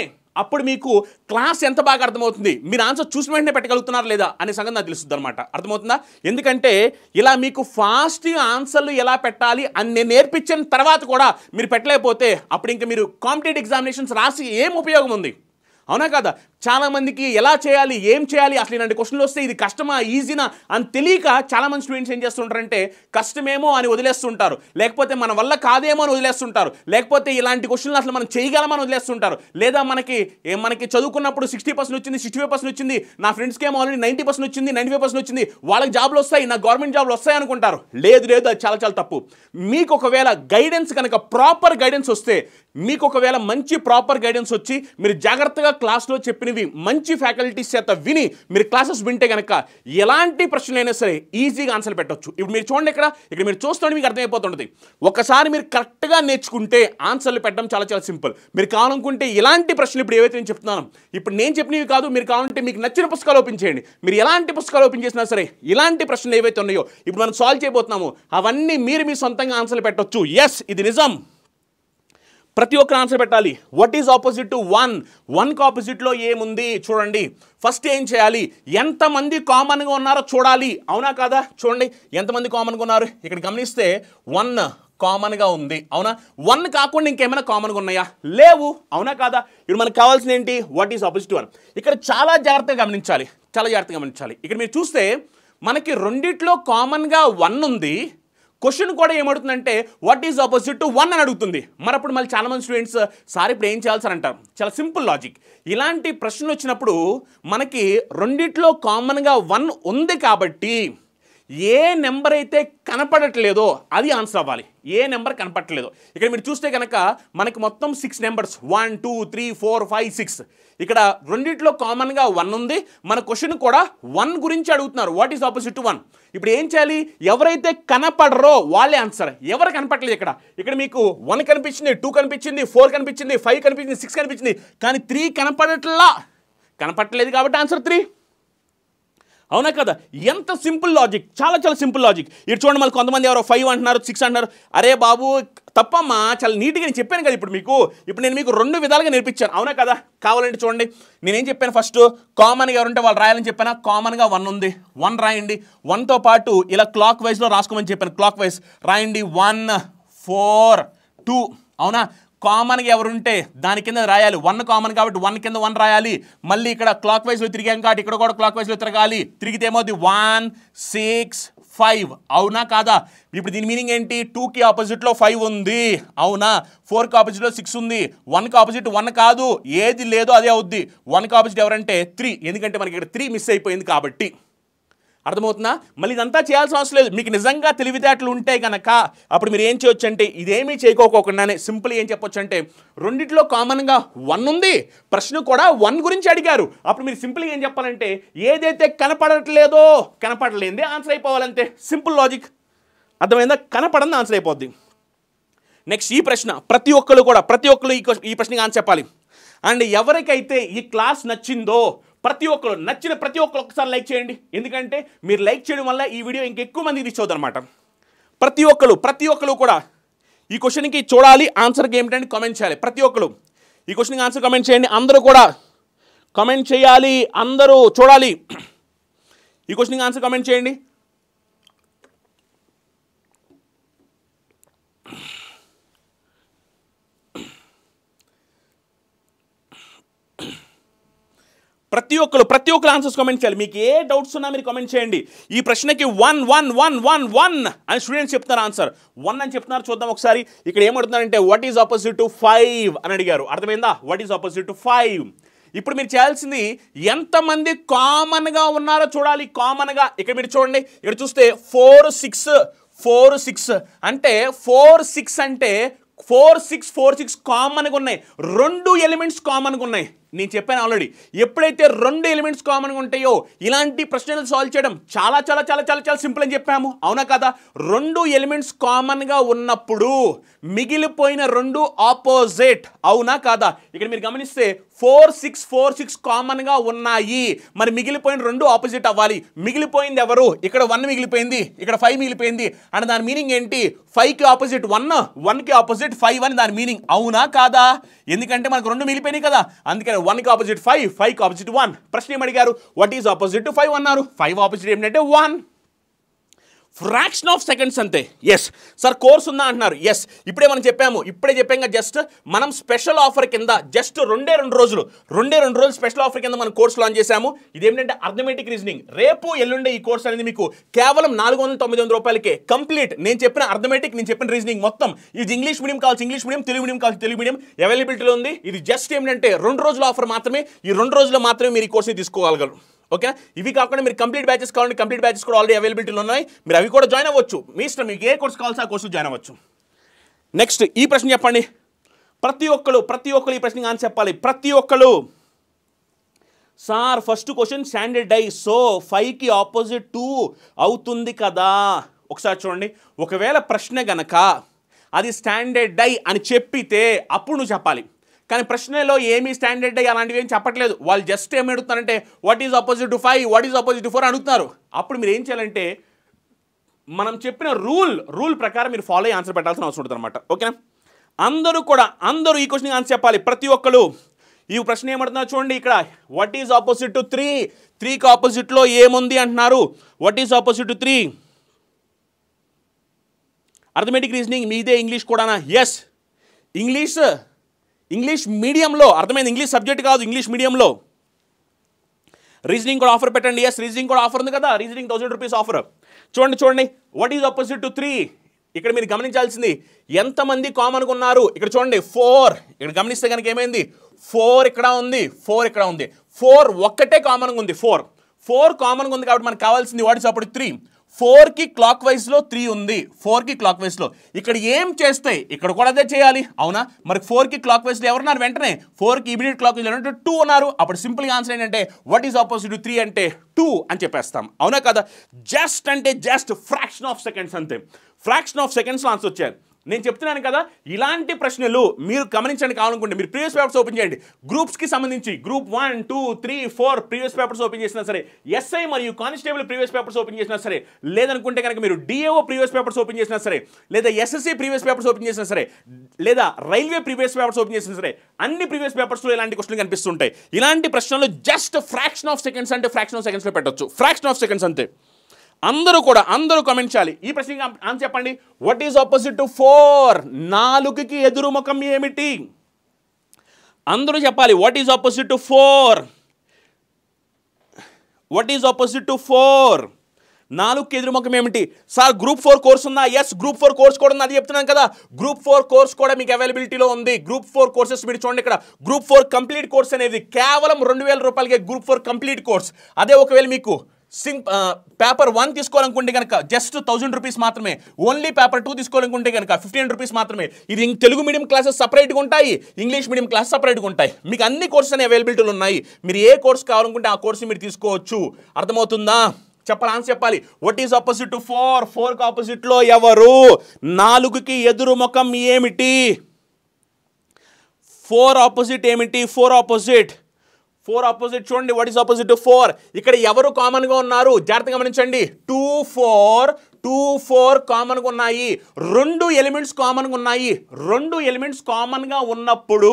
అప్పుడు మీకు క్లాస్ ఎంత బాగా అర్థమవుతుంది మీరు ఆన్సర్ చూసిన వెంటనే పెట్టగలుగుతున్నారు లేదా అనే సంగతి నాకు తెలుస్తుంది అనమాట అర్థమవుతుందా ఎందుకంటే ఇలా మీకు ఫాస్ట్ ఆన్సర్లు ఎలా పెట్టాలి అని నేను నేర్పించిన తర్వాత కూడా మీరు పెట్టలేకపోతే అప్పుడు ఇంకా మీరు కాంపిటేటివ్ ఎగ్జామినేషన్స్ రాసి ఏం ఉపయోగం ఉంది అవునా కదా చాలామందికి ఎలా చేయాలి ఏం చేయాలి అసలు ఇలాంటి క్వశ్చన్లు వస్తే ఇది కష్టమా ఈజీనా అని తెలియక చాలామంది స్టూడెంట్స్ ఏం చేస్తుంటారంటే కష్టమేమో అని వదిలేస్తుంటారు లేకపోతే మన వల్ల కాదేమో అని వదిలేస్తుంటారు లేకపోతే ఇలాంటి క్వశ్చన్లు అసలు మనం చేయగలమని వదిలేస్తుంటారు లేదా మనకి మనకి చదువుకున్నప్పుడు సిక్స్టీ పర్సెంట్ వచ్చింది సిక్స్టీ ఫైవ్ పర్సెంట్ వచ్చింది నా ఫ్రెండ్స్కి ఏమో ఆల్రెడీ నైంటీ పర్సెంట్ వచ్చింది నైంటీ ఫైవ్ పర్సెంట్ వచ్చింది వాళ్ళకి జాబ్లు వస్తాయి నా గవర్నమెంట్ జాబ్లు వస్తాయి అనుకుంటారు లేదు లేదు అది చాలా చాలా తప్పు మీకు ఒకవేళ గైడెన్స్ కనుక ప్రాపర్ గైడెన్స్ వస్తే మీకు ఒకవేళ మంచి ప్రాపర్ గైడెన్స్ వచ్చి మీరు జాగ్రత్తగా క్లాస్లో చెప్పిన వినివి మంచి ఫ్యాకల్టీస్ చేత విని మీరు క్లాసెస్ వింటే కనుక ఎలాంటి ప్రశ్నలైనా సరే ఈజీగా ఆన్సర్ పెట్టవచ్చు ఇప్పుడు మీరు చూడండి ఇక్కడ ఇక్కడ మీరు చూస్తుంటే మీకు అర్థమైపోతుంటుంది ఒకసారి మీరు కరెక్ట్గా నేర్చుకుంటే ఆన్సర్లు పెట్టడం చాలా చాలా సింపుల్ మీరు కావాలనుకుంటే ఇలాంటి ప్రశ్నలు ఇప్పుడు ఏవైతే నేను చెప్తున్నాను ఇప్పుడు నేను చెప్పినవి కాదు మీరు కావాలంటే మీకు నచ్చిన పుస్తకాలు ఓపెన్ చేయండి మీరు ఎలాంటి పుస్తకాలు ఓపెన్ చేసినా సరే ఇలాంటి ప్రశ్నలు ఏవైతే ఉన్నాయో ఇప్పుడు మనం సాల్వ్ చేయబోతున్నాము అవన్నీ మీరు మీ సొంతంగా ఆన్సర్లు పెట్టవచ్చు ఎస్ ఇది నిజం ప్రతి ఒక్కరు ఆన్సర్ పెట్టాలి what is opposite to one వన్కి ఆపోజిట్లో ఏముంది చూడండి ఫస్ట్ ఏం చేయాలి ఎంతమంది కామన్గా ఉన్నారో చూడాలి అవునా కాదా చూడండి ఎంతమంది కామన్గా ఉన్నారు ఇక్కడ గమనిస్తే వన్ కామన్గా ఉంది అవునా వన్ కాకుండా ఇంకేమైనా కామన్గా ఉన్నాయా లేవు అవునా కాదా ఇప్పుడు మనకు కావాల్సిన ఏంటి వాట్ ఈజ్ ఆపోజిట్ వన్ ఇక్కడ చాలా జాగ్రత్తగా గమనించాలి చాలా జాగ్రత్తగా గమనించాలి ఇక్కడ మీరు చూస్తే మనకి రెండిట్లో కామన్గా వన్ ఉంది క్వశ్చన్ కూడా ఏమడుతుందంటే what is opposite to one అని అడుగుతుంది మరప్పుడు మళ్ళీ చాలామంది స్టూడెంట్స్ సార్ ఇప్పుడు ఏం చేయాల్సి అంటారు చాలా సింపుల్ లాజిక్ ఇలాంటి ప్రశ్నలు వచ్చినప్పుడు మనకి రెండిట్లో కామన్గా వన్ ఉంది కాబట్టి ఏ నెంబర్ అయితే కనపడట్లేదో అది ఆన్సర్ అవ్వాలి ఏ నెంబర్ కనపడట్లేదో ఇక్కడ మీరు చూస్తే కనుక మనకి మొత్తం six numbers one two three four five six ఇక్కడ రెండింటిలో కామన్గా వన్ ఉంది మన క్వశ్చన్ కూడా వన్ గురించి అడుగుతున్నారు what is opposite to one ఇప్పుడు ఏం చేయాలి ఎవరైతే కనపడరో వాళ్ళే ఆన్సర్ ఎవరు కనపడలేదు ఇక్కడ ఇక్కడ మీకు వన్ కనిపించింది టూ కనిపించింది ఫోర్ కనిపించింది ఫైవ్ కనిపించింది సిక్స్ కనిపించింది కానీ త్రీ కనపడట్లా కనపట్టలేదు కాబట్టి ఆన్సర్ త్రీ అవునా కదా ఎంత సింపుల్ లాజిక్ చాలా చాలా సింపుల్ లాజిక్ ఇటు చూడండి మళ్ళీ కొంతమంది ఎవరో ఫైవ్ అంటున్నారు సిక్స్ అంటున్నారు అరే బాబు తప్పమ్మా చాలా నీట్గా నేను చెప్పాను కదా ఇప్పుడు మీకు ఇప్పుడు నేను మీకు రెండు విధాలుగా నేర్పించాను అవునా కదా కావాలంటే చూడండి నేనేం చెప్పాను ఫస్ట్ కామన్గా ఎవరుంటే వాళ్ళు రాయాలని చెప్పాను కామన్గా వన్ ఉంది వన్ రాయండి వన్తో పాటు ఇలా క్లాక్ వైజ్లో రాసుకోమని చెప్పాను క్లాక్ వైజ్ రాయండి వన్ ఫోర్ టూ అవునా కామన్గా ఎవరుంటే దాని కింద రాయాలి వన్ కామన్ కాబట్టి వన్ కింద వన్ రాయాలి మళ్ళీ ఇక్కడ క్లాక్ వైజ్లో తిరిగాం కాబట్టి ఇక్కడ కూడా క్లాక్ వైజ్లో తిరగాలి తిరిగితే ఏమవుతుంది వన్ సిక్స్ ఫైవ్ అవునా కాదా ఇప్పుడు దీని మీనింగ్ ఏంటి టూకి ఆపోజిట్లో ఫైవ్ ఉంది అవునా ఫోర్కి ఆపోజిట్లో సిక్స్ ఉంది వన్కి ఆపోజిట్ వన్ కాదు ఏది లేదో అదే అవుద్ది వన్కి ఆపోజిట్ ఎవరంటే త్రీ ఎందుకంటే మనకి ఇక్కడ త్రీ మిస్ అయిపోయింది కాబట్టి అర్థమవుతుందా మళ్ళీ ఇదంతా చేయాల్సిన అవసరం లేదు మీకు నిజంగా తెలివితేటలు ఉంటే కనుక అప్పుడు మీరు ఏం చేయొచ్చు అంటే ఇదేమీ చేయకోకుండానే సింపుల్ ఏం చెప్పొచ్చు అంటే రెండిట్లో కామన్గా వన్ ఉంది ప్రశ్న కూడా వన్ గురించి అడిగారు అప్పుడు మీరు సింపుల్గా ఏం చెప్పాలంటే ఏదైతే కనపడట్లేదో కనపడలేదే ఆన్సర్ అయిపోవాలంతే సింపుల్ లాజిక్ అర్థమైందా కనపడంది ఆన్సర్ అయిపోద్ది నెక్స్ట్ ఈ ప్రశ్న ప్రతి ఒక్కరు కూడా ప్రతి ఒక్కరు ఈ ప్రశ్నకి ఆన్సర్ చెప్పాలి అండ్ ఎవరికైతే ఈ క్లాస్ నచ్చిందో ప్రతి ఒక్కరు నచ్చిన ప్రతి ఒక్కరు ఒకసారి లైక్ చేయండి ఎందుకంటే మీరు లైక్ చేయడం వల్ల ఈ వీడియో ఇంకెక్కువ మంది రీచ్ అవుతుందన్నమాట ప్రతి ఒక్కరు ప్రతి ఒక్కరు కూడా ఈ క్వశ్చన్కి చూడాలి ఆన్సర్కి ఏమిటండి కామెంట్ చేయాలి ప్రతి ఒక్కరు ఈ క్వశ్చన్కి ఆన్సర్ కామెంట్ చేయండి అందరూ కూడా కామెంట్ చేయాలి అందరూ చూడాలి ఈ క్వశ్చన్కి ఆన్సర్ కామెంట్ చేయండి ప్రతి ఒక్కరు ప్రతి ఒక్కరు ఆన్సర్స్ కామెంట్ చేయాలి మీకు ఏ డౌట్స్ ఉన్నా మీరు కామెంట్ చేయండి ఈ ప్రశ్నకి one one one one one అని స్టూడెంట్స్ చెప్తున్నారు ఆన్సర్ వన్ అని చెప్తున్నారు చూద్దాం ఒకసారి ఇక్కడ ఏమడుతున్నారంటే what is opposite to five అని అడిగారు అర్థమైందా what is opposite to five ఇప్పుడు మీరు చేయాల్సింది ఎంతమంది కామన్గా ఉన్నారో చూడాలి కామన్గా ఇక్కడ మీరు చూడండి ఇక్కడ చూస్తే ఫోర్ సిక్స్ ఫోర్ సిక్స్ అంటే ఫోర్ సిక్స్ అంటే ఫోర్ సిక్స్ ఫోర్ సిక్స్ కామన్గా ఉన్నాయి రెండు ఎలిమెంట్స్ కామన్గా ఉన్నాయి నేను చెప్పాను ఆల్రెడీ ఎప్పుడైతే రెండు ఎలిమెంట్స్ కామన్గా ఉంటాయో ఇలాంటి ప్రశ్నలు సాల్వ్ చేయడం చాలా చాలా చాలా చాలా చాలా సింపుల్ అని చెప్పాము అవునా కదా రెండు ఎలిమెంట్స్ కామన్గా ఉన్నప్పుడు మిగిలిపోయిన రెండు ఆపోజిట్ అవునా కాదా ఇక్కడ మీరు గమనిస్తే ఫోర్ సిక్స్ ఫోర్ సిక్స్ కామన్గా ఉన్నాయి మరి మిగిలిపోయిన రెండు ఆపోజిట్ అవ్వాలి మిగిలిపోయింది ఎవరు ఇక్కడ వన్ మిగిలిపోయింది ఇక్కడ ఫైవ్ మిగిలిపోయింది అండ్ దాని మీనింగ్ ఏంటి ఫైవ్కి ఆపోజిట్ వన్ వన్కి ఆపోజిట్ ఫైవ్ అని దాని మీనింగ్ అవునా కాదా ఎందుకంటే మనకు రెండు మిగిలిపోయినాయి కదా అందుకని వన్కి ఆపోజిట్ ఫైవ్ ఫైవ్కి ఆపోజిట్ వన్ ప్రశ్న ఏమడిగారు what is opposite to five అన్నారు ఫైవ్ ఆపోజిట్ ఏంటంటే వన్ ఫ్రాక్షన్ ఆఫ్ సెకండ్స్ అంతే ఎస్ సార్ కోర్స్ ఉందా అంటున్నారు ఎస్ ఇప్పుడే మనం చెప్పాము ఇప్పుడే చెప్పాం జస్ట్ మనం స్పెషల్ ఆఫర్ కింద జస్ట్ రెండే రెండు రోజులు రెండే రెండు రోజులు స్పెషల్ ఆఫర్ కింద మనం కోర్స్ లాంచ్ చేశాము ఇదేంటంటే అర్థమెటిక్ రీజనింగ్ రేపు ఎల్లుండే ఈ కోర్స్ అనేది మీకు కేవలం నాలుగు వందల తొమ్మిది వందల రూపాయలకే కంప్లీట్ నేను చెప్పిన అర్థమెటిక్ నేను చెప్పిన రీజనింగ్ మొత్తం ఇది ఇంగ్లీష్ మీడియం కావచ్చు ఇంగ్లీష్ మీడియం తెలుగు మీడియం కావచ్చు తెలుగు మీడియం అవైలబిలిటీలో ఉంది ఇది జస్ట్ ఏంటంటే రెండు రోజుల ఆఫర్ మాత్రమే ఈ రెండు రోజుల్లో మాత్రమే మీరు ఈ కోర్స్ని తీసుకోగలగలరు ఓకే ఇవి కాకుండా మీరు కంప్లీట్ బ్యాచెస్ కావాలంటే కంప్లీట్ బ్యాచెస్ కూడా ఆల్రెడీ అవైలబిలిటీలో ఉన్నాయి మీరు అవి కూడా జాయిన్ అవ్వచ్చు మీ ఇష్టం మీకు ఏ కోర్స్ కావాల్సిన ఆ జాయిన్ అవ్వచ్చు నెక్స్ట్ ఈ ప్రశ్న చెప్పండి ప్రతి ఒక్కరు ప్రతి ఒక్కరు ఈ ప్రశ్నకి ఆన్సర్ చెప్పాలి ప్రతి ఒక్కరు sir first question standardise so ఫైవ్కి ఆపోజిట్ టూ అవుతుంది కదా ఒకసారి చూడండి ఒకవేళ ప్రశ్న గనక అది స్టాండర్డ్ డై అని చెప్పితే అప్పుడు నువ్వు చెప్పాలి కానీ ప్రశ్నలో ఏమీ స్టాండర్డ్ అయ్యి అలాంటివి ఏం చెప్పట్లేదు వాళ్ళు జస్ట్ ఏమి అడుగుతారంటే what is opposite to five what is opposite to four అడుగుతున్నారు అప్పుడు మీరు ఏం చేయాలంటే మనం చెప్పిన రూల్ రూల్ ప్రకారం మీరు ఫాలో అయ్యి ఆన్సర్ పెట్టాల్సిన అవసరం ఉంటుంది అనమాట ఓకేనా అందరూ కూడా అందరూ ఈ క్వశ్చన్ ఆన్సర్ చెప్పాలి ప్రతి ఒక్కరు ఈ ప్రశ్న ఏమంటున్నారు చూడండి ఇక్కడ what is opposite to three త్రీకి ఆపోజిట్లో ఏముంది అంటున్నారు what is opposite to three arithmetic reasoning మీదే ఇంగ్లీష్ కూడానా ఎస్ ఇంగ్లీష్ ఇంగ్లీష్ మీడియంలో అర్థమైంది ఇంగ్లీష్ సబ్జెక్ట్ కాదు ఇంగ్లీష్ మీడియంలో రీజనింగ్ కూడా ఆఫర్ పెట్టండి ఎస్ రీజనింగ్ కూడా ఆఫర్ ఉంది కదా రీజనింగ్ థౌసండ్ రూపీస్ ఆఫర్ చూడండి చూడండి what is opposite to three ఇక్కడ మీరు గమనించాల్సింది ఎంతమంది కామన్గా ఉన్నారు ఇక్కడ చూడండి ఫోర్ ఇక్కడ గమనిస్తే కనుక ఏమైంది ఫోర్ ఇక్కడ ఉంది ఫోర్ ఇక్కడ ఉంది ఫోర్ ఒక్కటే కామన్గా ఉంది ఫోర్ ఫోర్ కామన్గా ఉంది కాబట్టి మనకు కావాల్సింది వాట్ ఈస్ అప్పుడు త్రీ ఫోర్కి క్లాక్ వైజ్లో త్రీ ఉంది ఫోర్కి క్లాక్ వైజ్లో ఇక్కడ ఏం చేస్తాయి ఇక్కడ కూడా అదే చేయాలి అవునా మరి ఫోర్కి క్లాక్ వైజ్లో ఎవరున్నారు వెంటనే ఫోర్కి ఇమీడియట్ క్లాక్ వైజ్లో అంటే టూ ఉన్నారు అప్పుడు సింపుల్గా ఆన్సర్ ఏంటంటే వాట్ ఈస్ ఆపోజిట్ త్రీ అంటే టూ అని చెప్పేస్తాం అవునా కదా జస్ట్ అంటే జస్ట్ ఫ్రాక్షన్ ఆఫ్ సెకండ్స్ అంతే ఫ్రాక్షన్ ఆఫ్ సెకండ్స్లో ఆన్సర్ వచ్చారు నేను చెప్తున్నాను కదా ఇలాంటి ప్రశ్నలు మీరు గమనించండి కావాలనుకుంటే మీరు ప్రీవియస్ పేపర్స్ ఓపెన్ చేయండి గ్రూప్స్కి సంబంధించి group one two three four previous papers open చేసినా సరే ఎస్ఐ మరియు కానిస్టేబుల్ ప్రీవియస్ పేపర్స్ ఓపెన్ చేసినా సరే లేదనుకుంటే కనుక మీరు డిఏఓ ప్రీవియస్ పేపర్స్ ఓపెన్ చేసినా సరే లేదా ఎస్ఎస్సి ప్రీవియస్ పేపర్స్ ఓపెన్ చేసినా సరే లేదా రైల్వే ప్రీవియస్ పేపర్స్ ఓపెన్ చేసినా సరే అన్ని ప్రీవియస్ పేపర్స్లో ఇలాంటి క్వశ్చన్లు కనిపిస్తుంటాయి ఇలాంటి ప్రశ్నలు జస్ట్ ఫ్రాక్షన్ ఆఫ్ సెకండ్స్ అంటే ఫ్రాక్షన్ ఆఫ్ సెకండ్స్లో పెట్టచ్చు ఫ్రాక్షన్ ఆఫ్ సెకండ్స్ అంతే అందరూ కూడా అందరూ కమెంట్ చేయాలి ఈ ప్రశ్న ఆన్సర్ చెప్పండి what is opposite to four నాలుగుకి ఎదురుముఖం ఏమిటి అందరూ చెప్పాలి what is opposite to four what is opposite to four నాలుగుకి ఎదురుముఖం ఏమిటి సార్ గ్రూప్ ఫోర్ కోర్స్ ఉందా ఎస్ గ్రూప్ ఫోర్ కోర్స్ కూడా ఉంది అది చెప్తున్నాను కదా గ్రూప్ ఫోర్ కోర్స్ కూడా మీకు అవైలబిలిటీలో ఉంది గ్రూప్ ఫోర్ కోర్సెస్ మీరు చూడండి ఇక్కడ గ్రూప్ ఫోర్ కంప్లీట్ కోర్స్ అనేది కేవలం రెండు వేల రూపాయలకే గ్రూప్ ఫోర్ కంప్లీట్ కోర్స్ అదే ఒకవేళ మీకు సిం పేపర్ వన్ తీసుకోవాలనుకుంటే కనుక జస్ట్ థౌజండ్ రూపీస్ మాత్రమే ఓన్లీ పేపర్ టూ తీసుకోవాలనుకుంటే కనుక ఫిఫ్టీన్ రూపీస్ మాత్రమే ఇది తెలుగు మీడియం క్లాసెస్ సపరేట్గా ఉంటాయి ఇంగ్లీష్ మీడియం క్లాస్ సపరేట్గా ఉంటాయి మీకు అన్ని కోర్సెస్ అనే అవైలబిలిటీలు ఉన్నాయి మీరు ఏ కోర్స్ కావాలనుకుంటే ఆ కోర్సు మీరు తీసుకోవచ్చు అర్థమవుతుందా చెప్పాలి ఆన్సర్ చెప్పాలి what is opposite to four ఫోర్కి ఆపోజిట్లో ఎవరు నాలుగుకి ఎదురు ముఖం ఏమిటి ఫోర్ ఆపోజిట్ ఏమిటి ఫోర్ ఆపోజిట్ ఫోర్ ఆపోజిట్ చూడండి what is opposite to four ఇక్కడ ఎవరు కామన్గా ఉన్నారు జాగ్రత్తగా గమనించండి టూ ఫోర్ టూ ఫోర్ కామన్గా ఉన్నాయి రెండు ఎలిమెంట్స్ కామన్గా ఉన్నాయి రెండు ఎలిమెంట్స్ కామన్గా ఉన్నప్పుడు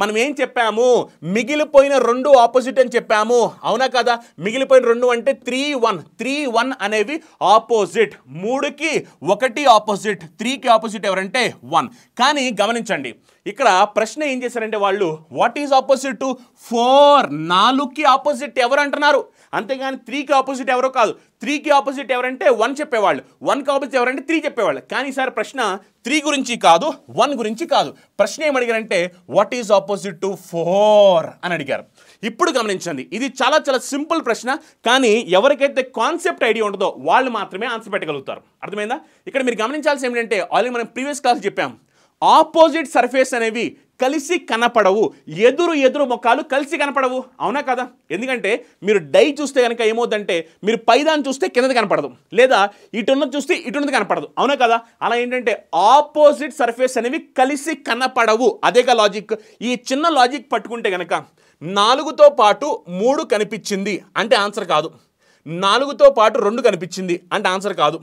మనం ఏం చెప్పాము మిగిలిపోయిన రెండు ఆపోజిట్ అని చెప్పాము అవునా కదా మిగిలిపోయిన రెండు అంటే త్రీ వన్ త్రీ వన్ అనేవి ఆపోజిట్ మూడుకి ఒకటి ఆపోజిట్ త్రీకి ఆపోజిట్ ఎవరంటే వన్ కానీ గమనించండి ఇక్కడ ప్రశ్న ఏం చేశారంటే వాళ్ళు what is opposite to four నాలుగుకి ఆపోజిట్ ఎవరు అంటున్నారు అంతేగాని త్రీకి ఆపోజిట్ ఎవరో కాదు త్రీకి ఆపోజిట్ ఎవరంటే వన్ చెప్పేవాళ్ళు వన్కి ఆపోజిట్ ఎవరంటే త్రీ చెప్పేవాళ్ళు కానీ సార్ ప్రశ్న త్రీ గురించి కాదు వన్ గురించి కాదు ప్రశ్న ఏమడిగారంటే what is opposite to four అని అడిగారు ఇప్పుడు గమనించండి ఇది చాలా చాలా సింపుల్ ప్రశ్న కానీ ఎవరికైతే కాన్సెప్ట్ ఐడియా ఉంటుందో వాళ్ళు మాత్రమే ఆన్సర్ పెట్టగలుగుతారు అర్థమైందా ఇక్కడ మీరు గమనించాల్సి ఏంటంటే ఆల్రెడీ మనం ప్రీవియస్ క్లాస్ చెప్పాం ఆపోజిట్ సర్ఫేస్ అనేవి కలిసి కనపడవు ఎదురు ఎదురు ముఖాలు కలిసి కనపడవు అవునా కదా ఎందుకంటే మీరు డై చూస్తే కనుక ఏమవుతుందంటే మీరు పైదాన్ని చూస్తే కిందది కనపడదు లేదా ఇటున్నది చూస్తే ఇటున్నది కనపడదు అవునా కదా అలా ఏంటంటే ఆపోజిట్ సర్ఫేస్ అనేవి కలిసి కనపడవు అదే లాజిక్ ఈ చిన్న లాజిక్ పట్టుకుంటే కనుక నాలుగుతో పాటు మూడు కనిపించింది అంటే ఆన్సర్ కాదు నాలుగుతో పాటు రెండు కనిపించింది అంటే ఆన్సర్ కాదు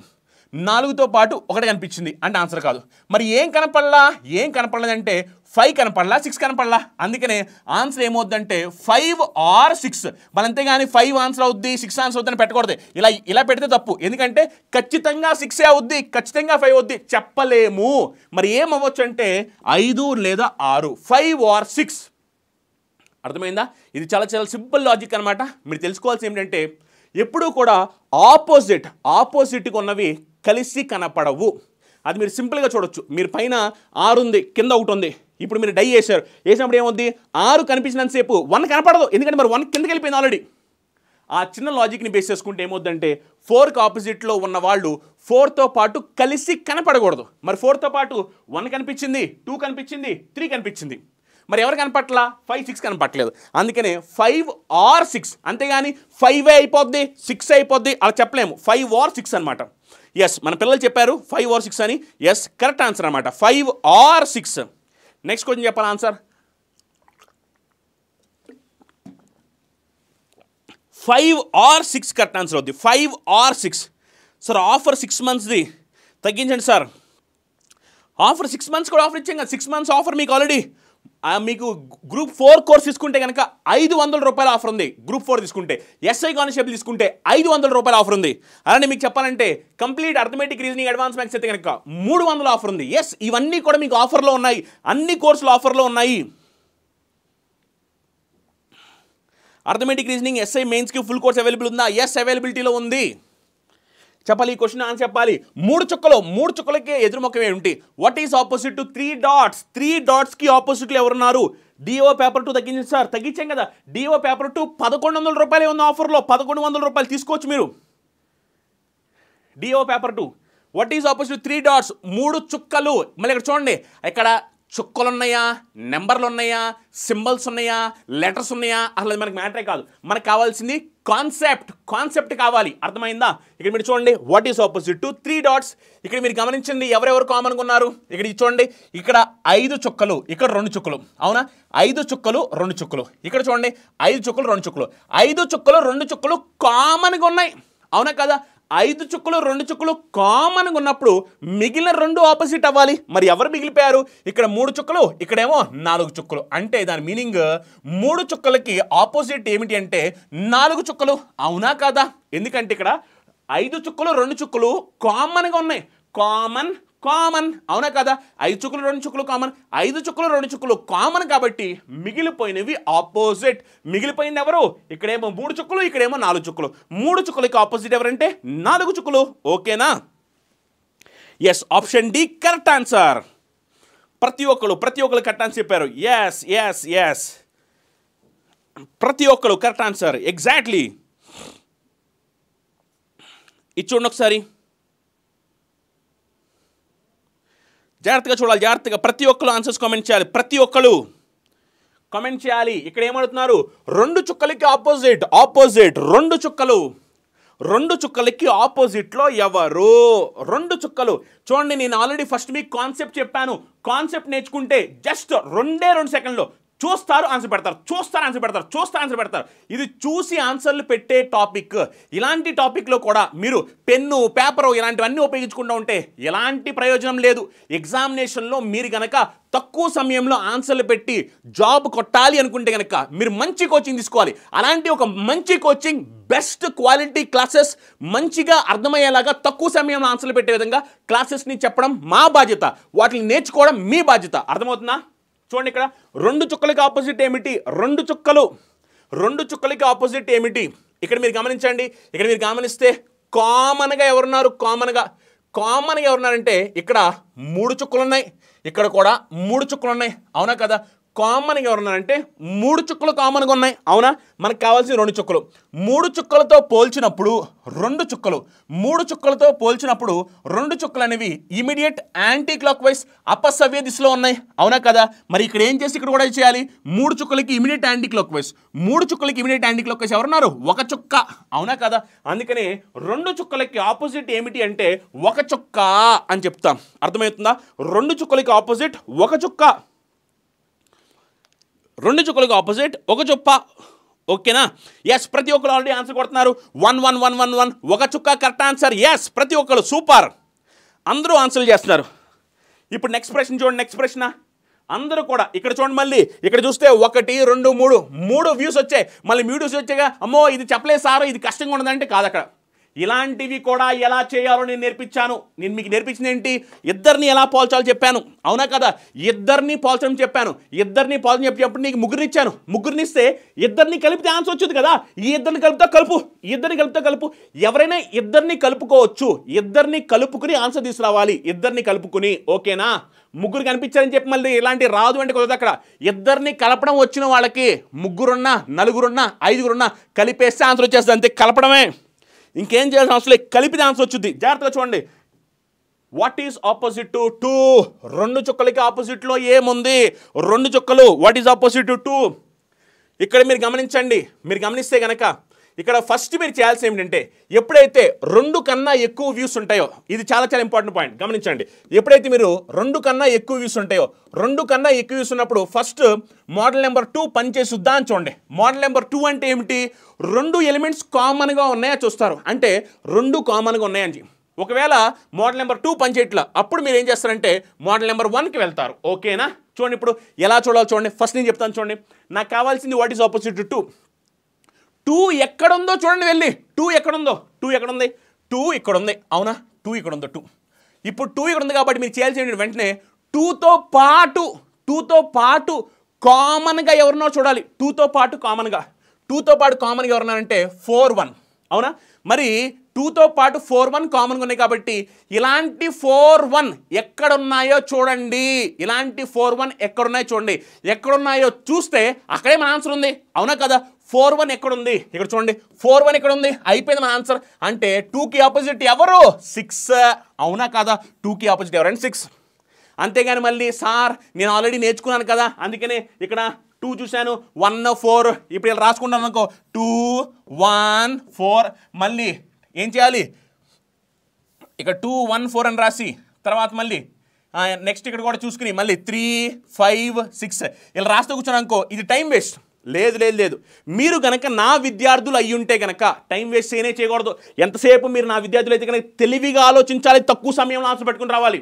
నాలుగుతో పాటు ఒకటి కనిపించింది అంటే ఆన్సర్ కాదు మరి ఏం కనపడలా ఏం కనపడలేదంటే ఫైవ్ కనపడలా సిక్స్ కనపడలా అందుకనే ఆన్సర్ ఏమవుద్దంటే ఫైవ్ ఆర్ సిక్స్ మన అంతేగాని ఫైవ్ ఆన్సర్ అవుద్ది సిక్స్ ఆన్సర్ అవుతుంది పెట్టకూడదు ఇలా ఇలా పెడితే తప్పు ఎందుకంటే ఖచ్చితంగా సిక్స్ అవుద్ది ఖచ్చితంగా ఫైవ్ అవుద్ది చెప్పలేము మరి ఏమవ్వచ్చు అంటే ఐదు లేదా ఆరు ఫైవ్ ఆర్ సిక్స్ అర్థమైందా ఇది చాలా చాలా సింపుల్ లాజిక్ అనమాట మీరు తెలుసుకోవాల్సి ఏంటంటే ఎప్పుడూ కూడా ఆపోజిట్ ఆపోజిట్కి ఉన్నవి కలిసి కనపడవు అది మీరు సింపుల్గా చూడొచ్చు మీరు పైన ఆరు ఉంది కింద ఒకటి ఉంది ఇప్పుడు మీరు డై వేశారు వేసినప్పుడు ఏముంది ఆరు కనిపించినంతసేపు వన్ కనపడదు ఎందుకంటే మరి వన్ కిందకి వెళ్ళిపోయింది ఆల్రెడీ ఆ చిన్న లాజిక్ని బేస్ చేసుకుంటే ఏమవుద్దంటే ఫోర్కి ఆపోజిట్లో ఉన్న వాళ్ళు ఫోర్తో పాటు కలిసి కనపడకూడదు మరి ఫోర్తో పాటు వన్ కనిపించింది టూ కనిపించింది త్రీ కనిపించింది మరి ఎవరు కనపట్లా ఫైవ్ సిక్స్ కనపట్లేదు అందుకనే ఫైవ్ ఆర్ సిక్స్ అంతేగాని ఫైవ్ అయిపోద్ది సిక్స్ అయిపోద్ది అలా చెప్పలేము ఫైవ్ ఆర్ సిక్స్ అనమాట ఎస్ మన పిల్లలు చెప్పారు ఫైవ్ ఆర్ సిక్స్ అని ఎస్ కరెక్ట్ ఆన్సర్ అనమాట five or six next question చెప్పాలి answer five or six correct answer అవుద్ది five or six sir offer six మంత్స్ది తగ్గించండి సార్ ఆఫర్ సిక్స్ మంత్స్ కూడా ఆఫర్ ఇచ్చాం కదా సిక్స్ మంత్స్ ఆఫర్ మీకు ఆల్రెడీ మీకు గ్రూప్ ఫోర్ కోర్స్ తీసుకుంటే కనుక ఐదు వందల రూపాయల ఆఫర్ ఉంది గ్రూప్ ఫోర్ తీసుకుంటే ఎస్ఐ కానిస్టేబుల్ తీసుకుంటే ఐదు వందల రూపాయల ఆఫర్ ఉంది అలానే మీకు చెప్పాలంటే complete arithmetic reasoning advance maths అయితే కనుక మూడు వందల ఆఫర్ ఉంది ఎస్ ఇవన్నీ కూడా మీకు ఆఫర్లో ఉన్నాయి అన్ని కోర్సులు ఆఫర్లో ఉన్నాయి అర్థమెటిక్ రీజనింగ్ ఎస్ఐ మెయిన్స్కి ఫుల్ కోర్స్ అవైలబుల్ ఉందా ఎస్ అవైలబిలిటీలో ఉంది చెప్పాలి ఈ క్వశ్చన్ ఆన్సర్ చెప్పాలి మూడు చుక్కలు మూడు చుక్కలకే ఎదురుముఖం ఏమిటి what is opposite to three dots three డాట్స్కి ఆపోజిట్లో ఎవరున్నారు డిఓ పేపర్ టూ తగ్గించింది సార్ తగ్గించాం కదా డిఓ పేపర్ టూ పదకొండు వందల రూపాయలు ఉంది ఆఫర్లో పదకొండు వందల రూపాయలు తీసుకోవచ్చు మీరు DO paper two what is opposite three dots మూడు చుక్కలు మళ్ళీ ఇక్కడ చూడండి ఇక్కడ చుక్కలున్నాయా నెంబర్లు ఉన్నాయా సింబల్స్ ఉన్నాయా లెటర్స్ ఉన్నాయా అసలు మనకి మ్యాటరే కాదు మనకు కావాల్సింది కాన్సెప్ట్ కాన్సెప్ట్ కావాలి అర్థమైందా ఇక్కడ మీరు చూడండి what is opposite to three dots ఇక్కడ మీరు గమనించండి ఎవరెవరు కామన్గా ఉన్నారు ఇక్కడ చూడండి ఇక్కడ ఐదు చుక్కలు ఇక్కడ రెండు చుక్కలు అవునా ఐదు చుక్కలు రెండు చుక్కలు ఇక్కడ చూడండి ఐదు చుక్కలు రెండు చుక్కలు ఐదు చుక్కలు రెండు చుక్కలు కామన్గా ఉన్నాయి అవునా కదా ఐదు చుక్కలు రెండు చుక్కలు కామన్గా ఉన్నప్పుడు మిగిలిన రెండు ఆపోజిట్ అవ్వాలి మరి ఎవరు మిగిలిపోయారు ఇక్కడ మూడు చుక్కలు ఇక్కడేమో నాలుగు చుక్కలు అంటే దాని మీనింగ్ మూడు చుక్కలకి ఆపోజిట్ ఏమిటి అంటే నాలుగు చుక్కలు అవునా కాదా ఎందుకంటే ఇక్కడ ఐదు చుక్కలు రెండు చుక్కలు కామన్గా ఉన్నాయి కామన్ కామన్ అవునా కదా ఐదు చుక్కలు రెండు చుక్కలు కామన్ ఐదు చుక్కలు రెండు చుక్కలు కామన్ కాబట్టి మిగిలిపోయినవి ఆపోజిట్ మిగిలిపోయింది ఎవరు ఇక్కడేమో మూడు చుక్కలు ఇక్కడేమో నాలుగు చుక్కలు మూడు చుక్కలకి ఆపోజిట్ ఎవరంటే నాలుగు చుక్కలు ఓకేనా yes option D correct answer ప్రతి ఒక్కరు ప్రతి ఒక్కరు కరెక్ట్ ఆన్సర్ చెప్పారు ఎస్ ఎస్ ఎస్ ప్రతి ఒక్కరు కరెక్ట్ ఆన్సర్ ఎగ్జాక్ట్లీ ఇది చూడండి ఒకసారి జాగ్రత్తగా చూడాలి జాగ్రత్తగా ప్రతి ఒక్కరు ఆన్సర్స్ కామెంట్ చేయాలి ప్రతి ఒక్కరు కామెంట్ చేయాలి ఇక్కడ ఏమడుతున్నారు రెండు చుక్కలకి ఆపోజిట్ ఆపోజిట్ రెండు చుక్కలు రెండు చుక్కలకి ఆపోజిట్లో ఎవరు రెండు చుక్కలు చూడండి నేను ఆల్రెడీ ఫస్ట్ మీకు కాన్సెప్ట్ చెప్పాను కాన్సెప్ట్ నేర్చుకుంటే జస్ట్ రెండే రెండు సెకండ్లో చూస్తారు ఆన్సర్ పెడతారు చూస్తారు ఆన్సర్ పెడతారు చూస్తారు ఆన్సర్ పెడతారు ఇది చూసి ఆన్సర్లు పెట్టే టాపిక్ ఇలాంటి టాపిక్లో కూడా మీరు పెన్ను పేపరు ఇలాంటివన్నీ ఉపయోగించుకుంటూ ఉంటే ఎలాంటి ప్రయోజనం లేదు ఎగ్జామినేషన్లో మీరు కనుక తక్కువ సమయంలో ఆన్సర్లు పెట్టి జాబ్ కొట్టాలి అనుకుంటే కనుక మీరు మంచి కోచింగ్ తీసుకోవాలి అలాంటి ఒక మంచి కోచింగ్ బెస్ట్ క్వాలిటీ క్లాసెస్ మంచిగా అర్థమయ్యేలాగా తక్కువ సమయంలో ఆన్సర్లు పెట్టే విధంగా క్లాసెస్ని చెప్పడం మా బాధ్యత వాటిని నేర్చుకోవడం మీ బాధ్యత అర్థమవుతుందా చూడండి ఇక్కడ రెండు చుక్కలకి ఆపోజిట్ ఏమిటి రెండు చుక్కలు రెండు చుక్కలకి ఆపోజిట్ ఏమిటి ఇక్కడ మీరు గమనించండి ఇక్కడ మీరు గమనిస్తే కామన్గా ఎవరున్నారు కామన్గా కామన్గా ఎవరున్నారంటే ఇక్కడ మూడు చుక్కలు ఉన్నాయి ఇక్కడ కూడా మూడు చుక్కలు ఉన్నాయి అవునా కదా కామన్గా ఉన్నారంటే మూడు చుక్కలు కామన్గా ఉన్నాయి అవునా మనకు కావాల్సిన రెండు చుక్కలు మూడు చుక్కలతో పోల్చినప్పుడు రెండు చుక్కలు మూడు చుక్కలతో పోల్చినప్పుడు రెండు చుక్కలు అనేవి ఇమీడియట్ యాంటీ క్లాక్ వైజ్ అపసవ్య దిశలో ఉన్నాయి అవునా కదా మరి ఇక్కడ ఏం చేసి ఇక్కడ కూడా చేయాలి మూడు చుక్కలకి ఇమీడియట్ యాంటీ క్లాక్ వైజ్ మూడు చుక్కలకి ఇమీడియట్ యాంటీ క్లాక్ వైజ్ ఎవరున్నారు ఒక చుక్క అవునా కదా అందుకనే రెండు చుక్కలకి ఆపోజిట్ ఏమిటి అంటే ఒక చుక్క అని చెప్తాం అర్థమవుతుందా రెండు చుక్కలకి ఆపోజిట్ ఒక చుక్క రెండు చుక్కలకు ఆపోజిట్ ఒక చుప్ప ఓకేనా ఎస్ ప్రతి ఒక్కరు ఆల్రెడీ ఆన్సర్ కొడుతున్నారు one one one one one ఒక చుక్క కరెక్ట్ ఆన్సర్ ఎస్ ప్రతి ఒక్కరు సూపర్ అందరూ ఆన్సర్లు చేస్తున్నారు ఇప్పుడు నెక్స్ట్ ప్రశ్న చూడండి నెక్స్ట్ ప్రశ్న అందరూ కూడా ఇక్కడ చూడండి మళ్ళీ ఇక్కడ చూస్తే ఒకటి రెండు మూడు మూడు వ్యూస్ వచ్చాయి మళ్ళీ మీడియోస్ వచ్చాయిగా అమ్మో ఇది చెప్పలేదు సారు ఇది కష్టంగా ఉండదంటే కాదు అక్కడ ఇలాంటివి కూడా ఎలా చేయాలో నేను నేర్పించాను నేను మీకు నేర్పించింది ఏంటి ఇద్దరిని ఎలా పోల్చాలో చెప్పాను అవునా కదా ఇద్దరిని పోల్చడం చెప్పాను ఇద్దరిని పోల్చడం చెప్పినప్పుడు నీకు ముగ్గురినిచ్చాను ముగ్గురినిస్తే ఇద్దరిని కలిపితే ఆన్సర్ వచ్చింది కదా ఈ ఇద్దరిని కలిపితే కలుపు ఇద్దరిని కలిపితే కలుపు ఎవరైనా ఇద్దరిని కలుపుకోవచ్చు ఇద్దరిని కలుపుకుని ఆన్సర్ తీసుకురావాలి ఇద్దరిని కలుపుకుని ఓకేనా ముగ్గురు కనిపించారని చెప్పి మళ్ళీ ఇలాంటి రాదు అంటే కుదరదు అక్కడ ఇద్దరిని కలపడం వచ్చిన వాళ్ళకి ముగ్గురున్నా నలుగురున్నా ఐదుగురున్నా కలిపేస్తే ఆన్సర్ వచ్చేస్తుంది అంతే కలపడమే ఇంకేం చేయాల్సిన అవసరం లేదు కలిపితే ఆన్సర్ వచ్చింది జాగ్రత్తగా చూడండి what is opposite to two రెండు చుక్కలకి ఆపోజిట్లో ఏముంది రెండు చుక్కలు వాట్ ఈజ్ ఆపోజిట్ టు ఇక్కడ మీరు గమనించండి మీరు గమనిస్తే కనుక ఇక్కడ ఫస్ట్ మీరు చేయాల్సి ఏమిటంటే ఎప్పుడైతే రెండు కన్నా ఎక్కువ వ్యూస్ ఉంటాయో ఇది చాలా చాలా ఇంపార్టెంట్ పాయింట్ గమనించండి ఎప్పుడైతే మీరు రెండు కన్నా ఎక్కువ వ్యూస్ ఉంటాయో రెండు కన్నా ఎక్కువ వ్యూస్ ఉన్నప్పుడు ఫస్ట్ మోడల్ నెంబర్ టూ పనిచేసుద్దా అని చూడండి మోడల్ నెంబర్ టూ అంటే ఏమిటి రెండు ఎలిమెంట్స్ కామన్గా ఉన్నాయా చూస్తారు అంటే రెండు కామన్గా ఉన్నాయని ఒకవేళ మోడల్ నెంబర్ టూ పనిచేయట్లా అప్పుడు మీరు ఏం చేస్తారంటే మోడల్ నెంబర్ వన్కి వెళ్తారు ఓకేనా చూడండి ఇప్పుడు ఎలా చూడాలి చూడండి ఫస్ట్ నేను చెప్తాను చూడండి నాకు కావాల్సింది what is opposite to two ఎక్కడుందో చూడండి వెళ్ళి టూ ఎక్కడుందో టూ ఎక్కడుంది టూ ఇక్కడుంది అవునా టూ ఇక్కడుందో టూ ఇప్పుడు టూ ఇక్కడ ఉంది కాబట్టి మీరు ఏంటి వెంటనే టూతో పాటు టూతో పాటు కామన్గా ఎవరినో చూడాలి టూతో పాటు కామన్గా టూతో పాటు కామన్గా అంటే ఫోర్ వన్ అవునా మరి టూతో పాటు ఫోర్ వన్ కామన్గా ఉన్నాయి కాబట్టి ఇలాంటి ఫోర్ వన్ ఎక్కడున్నాయో చూడండి ఇలాంటి ఫోర్ వన్ ఎక్కడున్నాయో చూడండి ఎక్కడున్నాయో చూస్తే అక్కడే మన ఆన్సర్ ఉంది అవునా కదా ఫోర్ వన్ ఎక్కడుంది ఇక్కడ చూడండి ఫోర్ వన్ ఎక్కడ ఉంది అయిపోయింది మన ఆన్సర్ అంటే టూకి ఆపోజిట్ ఎవరు సిక్స్ అవునా కాదా టూకి ఆపోజిట్ ఎవరండి సిక్స్ అంతేగాని మళ్ళీ సార్ నేను ఆల్రెడీ నేర్చుకున్నాను కదా అందుకనే ఇక్కడ టూ చూశాను వన్ ఫోర్ ఇప్పుడు ఇలా రాసుకుంటాను అనుకో టూ వన్ ఫోర్ మళ్ళీ ఏం చేయాలి ఇక్కడ టూ వన్ ఫోర్ అని రాసి తర్వాత మళ్ళీ నెక్స్ట్ ఇక్కడ కూడా చూసుకుని మళ్ళీ త్రీ ఫైవ్ సిక్స్ ఇలా రాస్తూ కూర్చోను అనుకో ఇది టైం వేస్ట్ లేదు లేదు లేదు మీరు కనుక నా విద్యార్థులు ఉంటే కనుక టైం వేస్ట్ చేయనే చేయకూడదు ఎంతసేపు మీరు నా విద్యార్థులు అయితే కనుక తెలివిగా ఆలోచించాలి తక్కువ సమయంలో ఆశ పెట్టుకుని రావాలి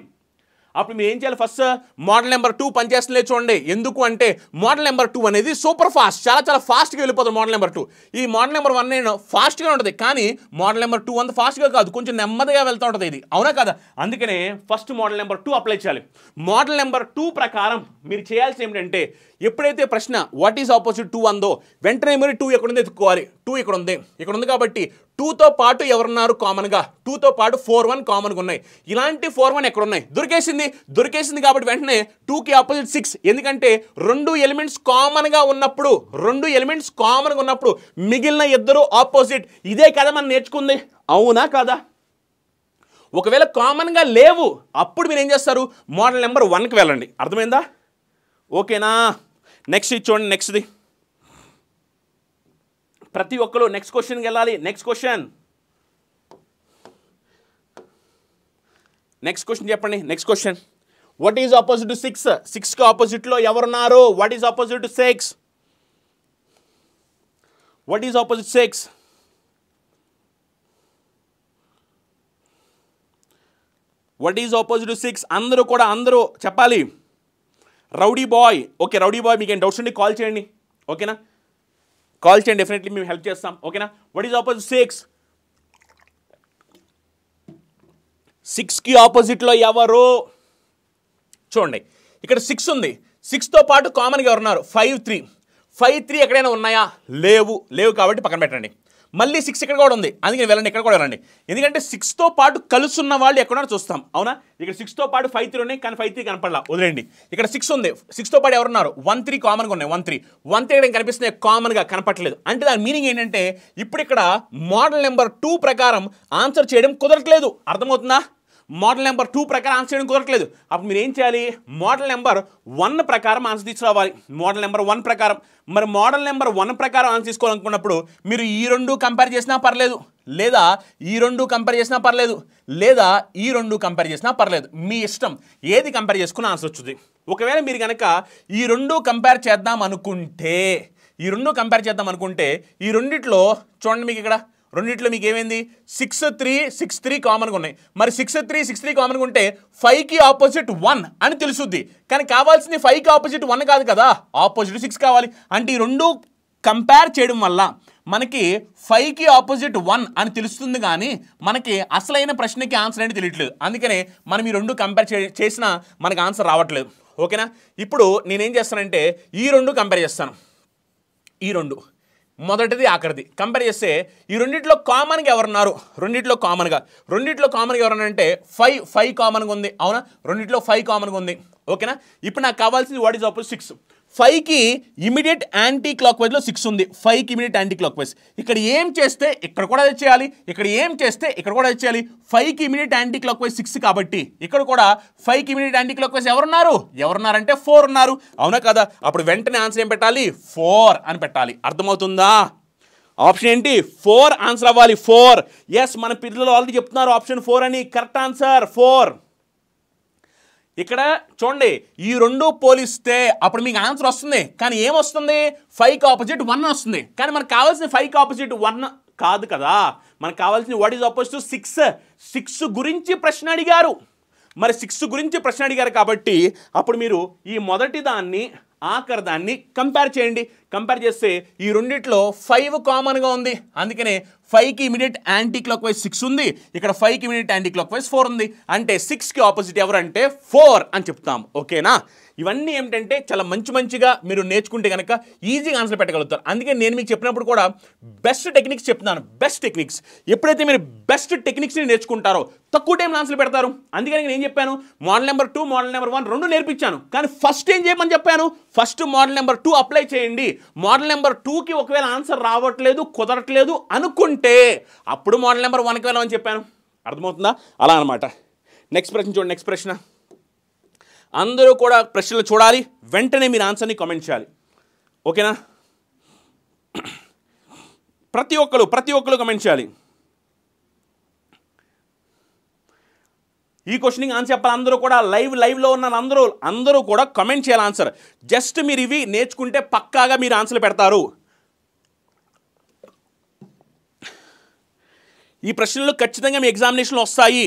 అప్పుడు మీరు ఏం చేయాలి ఫస్ట్ మోడల్ నెంబర్ టూ పనిచేస్తుందే చూడండి ఎందుకు అంటే మోడల్ నెంబర్ టూ అనేది సూపర్ ఫాస్ట్ చాలా చాలా ఫాస్ట్గా వెళ్ళిపోతుంది మోడల్ నెంబర్ టూ ఈ మోడల్ నెంబర్ వన్ నేను ఫాస్ట్గా ఉంటుంది కానీ మోడల్ నెంబర్ టూ అంత ఫాస్ట్గా కాదు కొంచెం నెమ్మదిగా వెళ్తూ ఉంటుంది ఇది అవునా కదా అందుకనే first model number two apply చేయాలి మోడల్ నెంబర్ టూ ప్రకారం మీరు చేయాల్సి ఏమిటంటే ఎప్పుడైతే ప్రశ్న వాట్ ఈజ్ ఆపోజిట్ టూ అందో వెంటనే మీరు టూ ఎక్కడుంది ఎత్తుకోవాలి టూ ఇక్కడ ఉంది ఇక్కడ ఉంది కాబట్టి టూతో పాటు ఎవరున్నారు కామన్గా టూతో పాటు ఫోర్ వన్ కామన్గా ఉన్నాయి ఇలాంటి ఫోర్ వన్ ఎక్కడ ఉన్నాయి దొరికేసింది దొరికేసింది కాబట్టి వెంటనే టూకి ఆపోజిట్ సిక్స్ ఎందుకంటే రెండు ఎలిమెంట్స్ కామన్గా ఉన్నప్పుడు రెండు ఎలిమెంట్స్ కామన్గా ఉన్నప్పుడు మిగిలిన ఇద్దరు ఆపోజిట్ ఇదే కదా మనం నేర్చుకుంది అవునా కాదా ఒకవేళ కామన్గా లేవు అప్పుడు మీరు ఏం చేస్తారు మోడల్ నెంబర్ వన్కి వెళ్ళండి అర్థమైందా ఓకేనా నెక్స్ట్ ఇది చూడండి నెక్స్ట్ది ప్రతి ఒక్కరు నెక్స్ట్ క్వశ్చన్కి వెళ్ళాలి నెక్స్ట్ క్వశ్చన్ నెక్స్ట్ క్వశ్చన్ చెప్పండి next question what is opposite to six సిక్స్కి ఆపోజిట్లో ఎవరున్నారు what is opposite to six what is opposite six what is opposite to six అందరూ కూడా అందరూ చెప్పాలి rowdy boy okay rowdy boy మీకు ఏం డౌట్స్ ఉండి కాల్ చేయండి ఓకేనా కాల్ చేయండి డెఫినెట్లీ మేము హెల్ప్ చేస్తాం ఓకేనా వాట్ ఈజ్ ఆపోజిట్ సిక్స్ సిక్స్కి ఆపోజిట్లో ఎవరు చూడండి ఇక్కడ సిక్స్ ఉంది సిక్స్తో పాటు కామన్గా ఎవరున్నారు ఫైవ్ త్రీ ఫైవ్ త్రీ ఎక్కడైనా ఉన్నాయా లేవు లేవు కాబట్టి పక్కన పెట్టండి మళ్ళీ సిక్స్ ఇక్కడ కూడా ఉంది అందుకని వెళ్ళండి ఇక్కడ కూడా వెళ్ళండి ఎందుకంటే సిక్స్తో పాటు కలుసున్న వాళ్ళు ఎక్కడన్నా చూస్తాం అవునా ఇక్కడ సిక్స్తో పాటు ఫైవ్ త్రీ ఉన్నాయి కానీ ఫైవ్ త్రీ కనపడాల వదిలేండి ఇక్కడ సిక్స్ ఉంది సిక్స్తో పాటు ఎవరున్నారు వన్ త్రీ కామన్గా ఉన్నాయి వన్ త్రీ వన్ త్రీ ఇక్కడ కనిపిస్తున్నాయి కామన్గా కనపట్లేదు అంటే దాని మీనింగ్ ఏంటంటే ఇప్పుడు ఇక్కడ మోడల్ నెంబర్ టూ ప్రకారం ఆన్సర్ చేయడం కుదరట్లేదు అర్థమవుతుందా మోడల్ నెంబర్ టూ ప్రకారం ఆన్సర్ చేయడం కుదరట్లేదు అప్పుడు మీరు ఏం చేయాలి మోడల్ నెంబర్ వన్ ప్రకారం ఆన్సర్ తీసుకురావాలి మోడల్ నెంబర్ వన్ ప్రకారం మరి మోడల్ నెంబర్ వన్ ప్రకారం ఆన్సర్ తీసుకోవాలనుకున్నప్పుడు మీరు ఈ రెండు కంపేర్ చేసినా పర్లేదు లేదా ఈ రెండు కంపేర్ చేసినా పర్లేదు లేదా ఈ రెండు కంపేర్ చేసినా పర్లేదు మీ ఇష్టం ఏది కంపేర్ చేసుకున్న ఆన్సర్ వచ్చింది ఒకవేళ మీరు కనుక ఈ రెండు కంపేర్ చేద్దాం అనుకుంటే ఈ రెండు కంపేర్ చేద్దాం అనుకుంటే ఈ రెండిట్లో చూడండి మీకు ఇక్కడ రెండింటిలో మీకు ఏమైంది సిక్స్ త్రీ సిక్స్ త్రీ కామన్గా ఉన్నాయి మరి సిక్స్ త్రీ సిక్స్ త్రీ కామన్గా ఉంటే ఫైవ్కి ఆపోజిట్ వన్ అని తెలుసుద్ది కానీ కావాల్సింది ఫైవ్కి ఆపోజిట్ వన్ కాదు కదా ఆపోజిట్ సిక్స్ కావాలి అంటే ఈ రెండు కంపేర్ చేయడం వల్ల మనకి ఫైవ్కి ఆపోజిట్ వన్ అని తెలుస్తుంది కానీ మనకి అసలైన ప్రశ్నకి ఆన్సర్ అనేది తెలియట్లేదు అందుకనే మనం ఈ రెండు కంపేర్ చేసినా మనకి ఆన్సర్ రావట్లేదు ఓకేనా ఇప్పుడు నేనేం చేస్తానంటే ఈ రెండు కంపేర్ చేస్తాను ఈ రెండు మొదటిది ఆఖరిది కంపేర్ చేస్తే ఈ రెండింటిలో కామన్గా ఎవరున్నారు రెండింటిలో కామన్గా రెండింటిలో కామన్గా ఎవరన్నారంటే ఫైవ్ ఫైవ్ కామన్గా ఉంది అవునా రెండింటిలో ఫైవ్ కామన్గా ఉంది ఓకేనా ఇప్పుడు నాకు కావాల్సింది వాట్ ఈజ్ ఆపోజిట్ సిక్స్ ఫైవ్కి ఇమీడియట్ యాంటీ క్లాక్ వైజ్లో సిక్స్ ఉంది ఫైవ్కి ఇమీడియట్ యాంటీ క్లాక్ వైజ్ ఇక్కడ ఏం చేస్తే ఇక్కడ కూడా అది చేయాలి ఇక్కడ ఏం చేస్తే ఇక్కడ కూడా అది చేయాలి ఫైవ్కి immediate anti anticlockwise six కాబట్టి ఇక్కడ కూడా ఫైవ్కి ఇమీడియట్ యాంటీ క్లాక్ వైజ్ ఎవరున్నారు ఎవరున్నారంటే ఫోర్ ఉన్నారు అవునా కదా అప్పుడు వెంటనే ఆన్సర్ ఏం పెట్టాలి ఫోర్ అని పెట్టాలి అర్థమవుతుందా ఆప్షన్ ఏంటి ఫోర్ ఆన్సర్ అవ్వాలి ఫోర్ ఎస్ మన పిల్లలు ఆల్రెడీ చెప్తున్నారు ఆప్షన్ ఫోర్ అని కరెక్ట్ ఆన్సర్ ఫోర్ ఇక్కడ చూడండి ఈ రెండు పోలిస్తే అప్పుడు మీకు ఆన్సర్ వస్తుంది కానీ ఏమొస్తుంది ఫైవ్ ఆపోజిట్ వన్ వస్తుంది కానీ మనకు కావాల్సిన ఫైవ్ ఆపోజిట్ వన్ కాదు కదా మనకు కావాల్సిన what is opposite six six గురించి ప్రశ్న అడిగారు మరి సిక్స్ గురించి ప్రశ్న అడిగారు కాబట్టి అప్పుడు మీరు ఈ మొదటి దాన్ని ఆఖరి దాన్ని కంపేర్ చేయండి కంపేర్ చేస్తే ఈ రెండిట్లో ఫైవ్ కామన్గా ఉంది అందుకనే ఫైవ్కి immediate anti anticlockwise six ఉంది ఇక్కడ ఫైవ్కి immediate anti anticlockwise four ఉంది అంటే సిక్స్కి ఆపోజిట్ ఎవరంటే ఫోర్ అని చెప్తాం ఓకేనా ఇవన్నీ ఏంటంటే చాలా మంచి మంచిగా మీరు నేర్చుకుంటే కనుక ఈజీగా ఆన్సర్ పెట్టగలుగుతారు అందుకే నేను మీకు చెప్పినప్పుడు కూడా బెస్ట్ టెక్నిక్స్ చెప్తున్నాను బెస్ట్ టెక్నిక్స్ ఎప్పుడైతే మీరు బెస్ట్ టెక్నిక్స్ని నేర్చుకుంటారో తక్కువ టైంలో ఆన్సర్ పెడతారు అందుకని నేను ఏం చెప్పాను model number two model number one రెండు నేర్పించాను కానీ ఫస్ట్ ఏం చేయమని చెప్పాను first model number two apply చేయండి మోడల్ నెంబర్ టూకి ఒకవేళ ఆన్సర్ రావట్లేదు కుదరట్లేదు అనుకుంటే అప్పుడు మోడల్ నెంబర్ వన్కి వెళ్ళమని చెప్పాను అర్థమవుతుందా అలా అనమాట నెక్స్ట్ ప్రశ్న చూడండి నెక్స్ట్ ప్రశ్న అందరూ కూడా ప్రశ్నలు చూడాలి వెంటనే మీరు ఆన్సర్ని కామెంట్ చేయాలి ఓకేనా ప్రతి ఒక్కరు ప్రతి ఒక్కరు కమెంట్ చేయాలి ఈ క్వశ్చన్కి ఆన్సర్ చెప్పాలి అందరూ కూడా లైవ్ లైవ్లో ఉన్న అందరూ అందరూ కూడా కమెంట్ చేయాలి ఆన్సర్ జస్ట్ మీరు ఇవి నేర్చుకుంటే పక్కాగా మీరు ఆన్సర్లు పెడతారు ఈ ప్రశ్నలు ఖచ్చితంగా మీ ఎగ్జామినేషన్లో వస్తాయి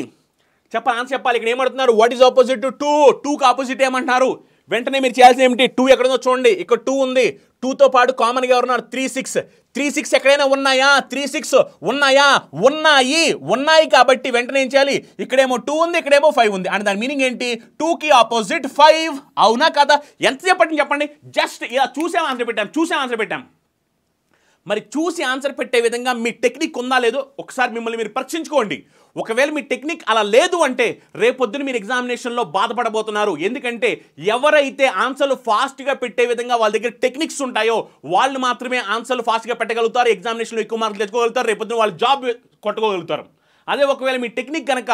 చెప్పాలి ఆన్సర్ చెప్పాలి ఇక్కడ ఏమంటున్నారు వాట్ ఈస్ ఆపోజిట్ టూ టూకి ఆపోజిట్ ఏమంటున్నారు వెంటనే మీరు చేయాల్సింది ఏమిటి టూ ఎక్కడో చూడండి ఇక్కడ టూ ఉంది టూతో పాటు కామన్గా ఉన్నారు త్రీ సిక్స్ త్రీ సిక్స్ ఎక్కడైనా ఉన్నాయా త్రీ సిక్స్ ఉన్నాయా ఉన్నాయి ఉన్నాయి కాబట్టి వెంటనే ఏం చేయాలి ఇక్కడేమో టూ ఉంది ఇక్కడేమో ఫైవ్ ఉంది అండ్ దాని మీనింగ్ ఏంటి టూకి ఆపోజిట్ ఫైవ్ అవునా కదా ఎంతసేపటి చెప్పండి జస్ట్ ఇలా చూసాం ఆన్సర్ పెట్టాం చూసాం ఆన్సర్ పెట్టాం మరి చూసి ఆన్సర్ పెట్టే విధంగా మీ టెక్నిక్ ఉందా లేదో ఒకసారి మిమ్మల్ని మీరు పరీక్షించుకోండి ఒకవేళ మీ టెక్నిక్ అలా లేదు అంటే రేపొద్దున మీరు ఎగ్జామినేషన్లో బాధపడబోతున్నారు ఎందుకంటే ఎవరైతే ఆన్సర్లు ఫాస్ట్గా పెట్టే విధంగా వాళ్ళ దగ్గర టెక్నిక్స్ ఉంటాయో వాళ్ళు మాత్రమే ఆన్సర్లు ఫాస్ట్గా పెట్టగలుగుతారు ఎగ్జామినేషన్లో ఎక్కువ మార్కులు తెచ్చుకోగలుగుతారు రేపొద్దున వాళ్ళు జాబ్ కొట్టుకోగలుగుతారు అదే ఒకవేళ మీ టెక్నిక్ కనుక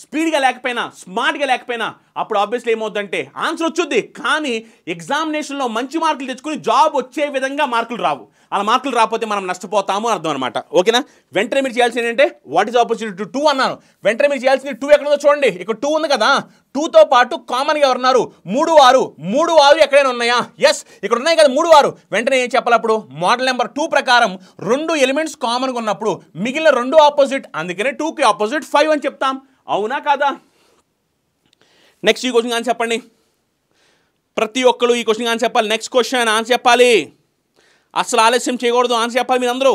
స్పీడ్గా లేకపోయినా స్మార్ట్గా లేకపోయినా అప్పుడు ఆబ్వియస్లీ ఏమవుతుందంటే ఆన్సర్ వచ్చుద్ది కానీ ఎగ్జామినేషన్లో మంచి మార్కులు తెచ్చుకుని జాబ్ వచ్చే విధంగా మార్కులు రావు అలా మార్కులు రాకపోతే మనం నష్టపోతాము అర్థం అనమాట ఓకేనా వెంటనే మీరు చేయాల్సింది ఏంటంటే వాట్ ఈస్ ఆపర్చునిటీ టూ అన్నాను వెంటనే మీరు చేయాల్సింది టూ ఎక్కడ చూడండి ఇక్కడ టూ ఉంది కదా టూతో పాటు కామన్గా ఎవరున్నారు మూడు ఆరు మూడు ఆరు ఎక్కడైనా ఉన్నాయా ఎస్ ఇక్కడ ఉన్నాయి కదా మూడు ఆరు వెంటనే ఏం చెప్పాలి అప్పుడు మోడల్ నెంబర్ టూ ప్రకారం రెండు ఎలిమెంట్స్ కామన్గా ఉన్నప్పుడు మిగిలిన రెండు ఆపోజిట్ అందుకనే టూకి ఆపోజిట్ ఫైవ్ అని చెప్తాం అవునా కాదా నెక్స్ట్ ఈ క్వశ్చన్ కానీ చెప్పండి ప్రతి ఒక్కరు ఈ క్వశ్చన్ కానీ చెప్పాలి నెక్స్ట్ క్వశ్చన్ ఆన్సర్ చెప్పాలి అసలు ఆలస్యం చేయకూడదు ఆన్సర్ చెప్పాలి మీరు అందరూ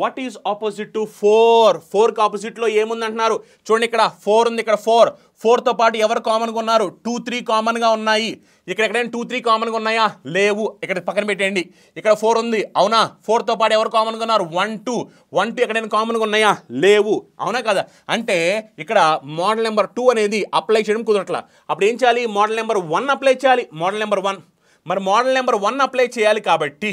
what is opposite to four ఫోర్కి ఆపోజిట్లో ఏముంది అంటున్నారు చూడండి ఇక్కడ ఫోర్ ఉంది ఇక్కడ ఫోర్ ఫోర్తో పాటు ఎవరు కామన్గా ఉన్నారు టూ త్రీ కామన్గా ఉన్నాయి ఇక్కడ ఎక్కడైనా టూ త్రీ కామన్గా ఉన్నాయా లేవు ఇక్కడ పక్కన పెట్టేయండి ఇక్కడ ఫోర్ ఉంది అవునా ఫోర్తో పాటు ఎవరు కామన్గా ఉన్నారు వన్ టూ వన్ టూ ఎక్కడైనా కామన్గా ఉన్నాయా లేవు అవునా కదా అంటే ఇక్కడ మోడల్ నెంబర్ టూ అనేది అప్లై చేయడం కుదరట్లా అప్పుడు ఏం చేయాలి మోడల్ నెంబర్ వన్ అప్లై చేయాలి మోడల్ నెంబర్ వన్ మరి మోడల్ నెంబర్ వన్ అప్లై చేయాలి కాబట్టి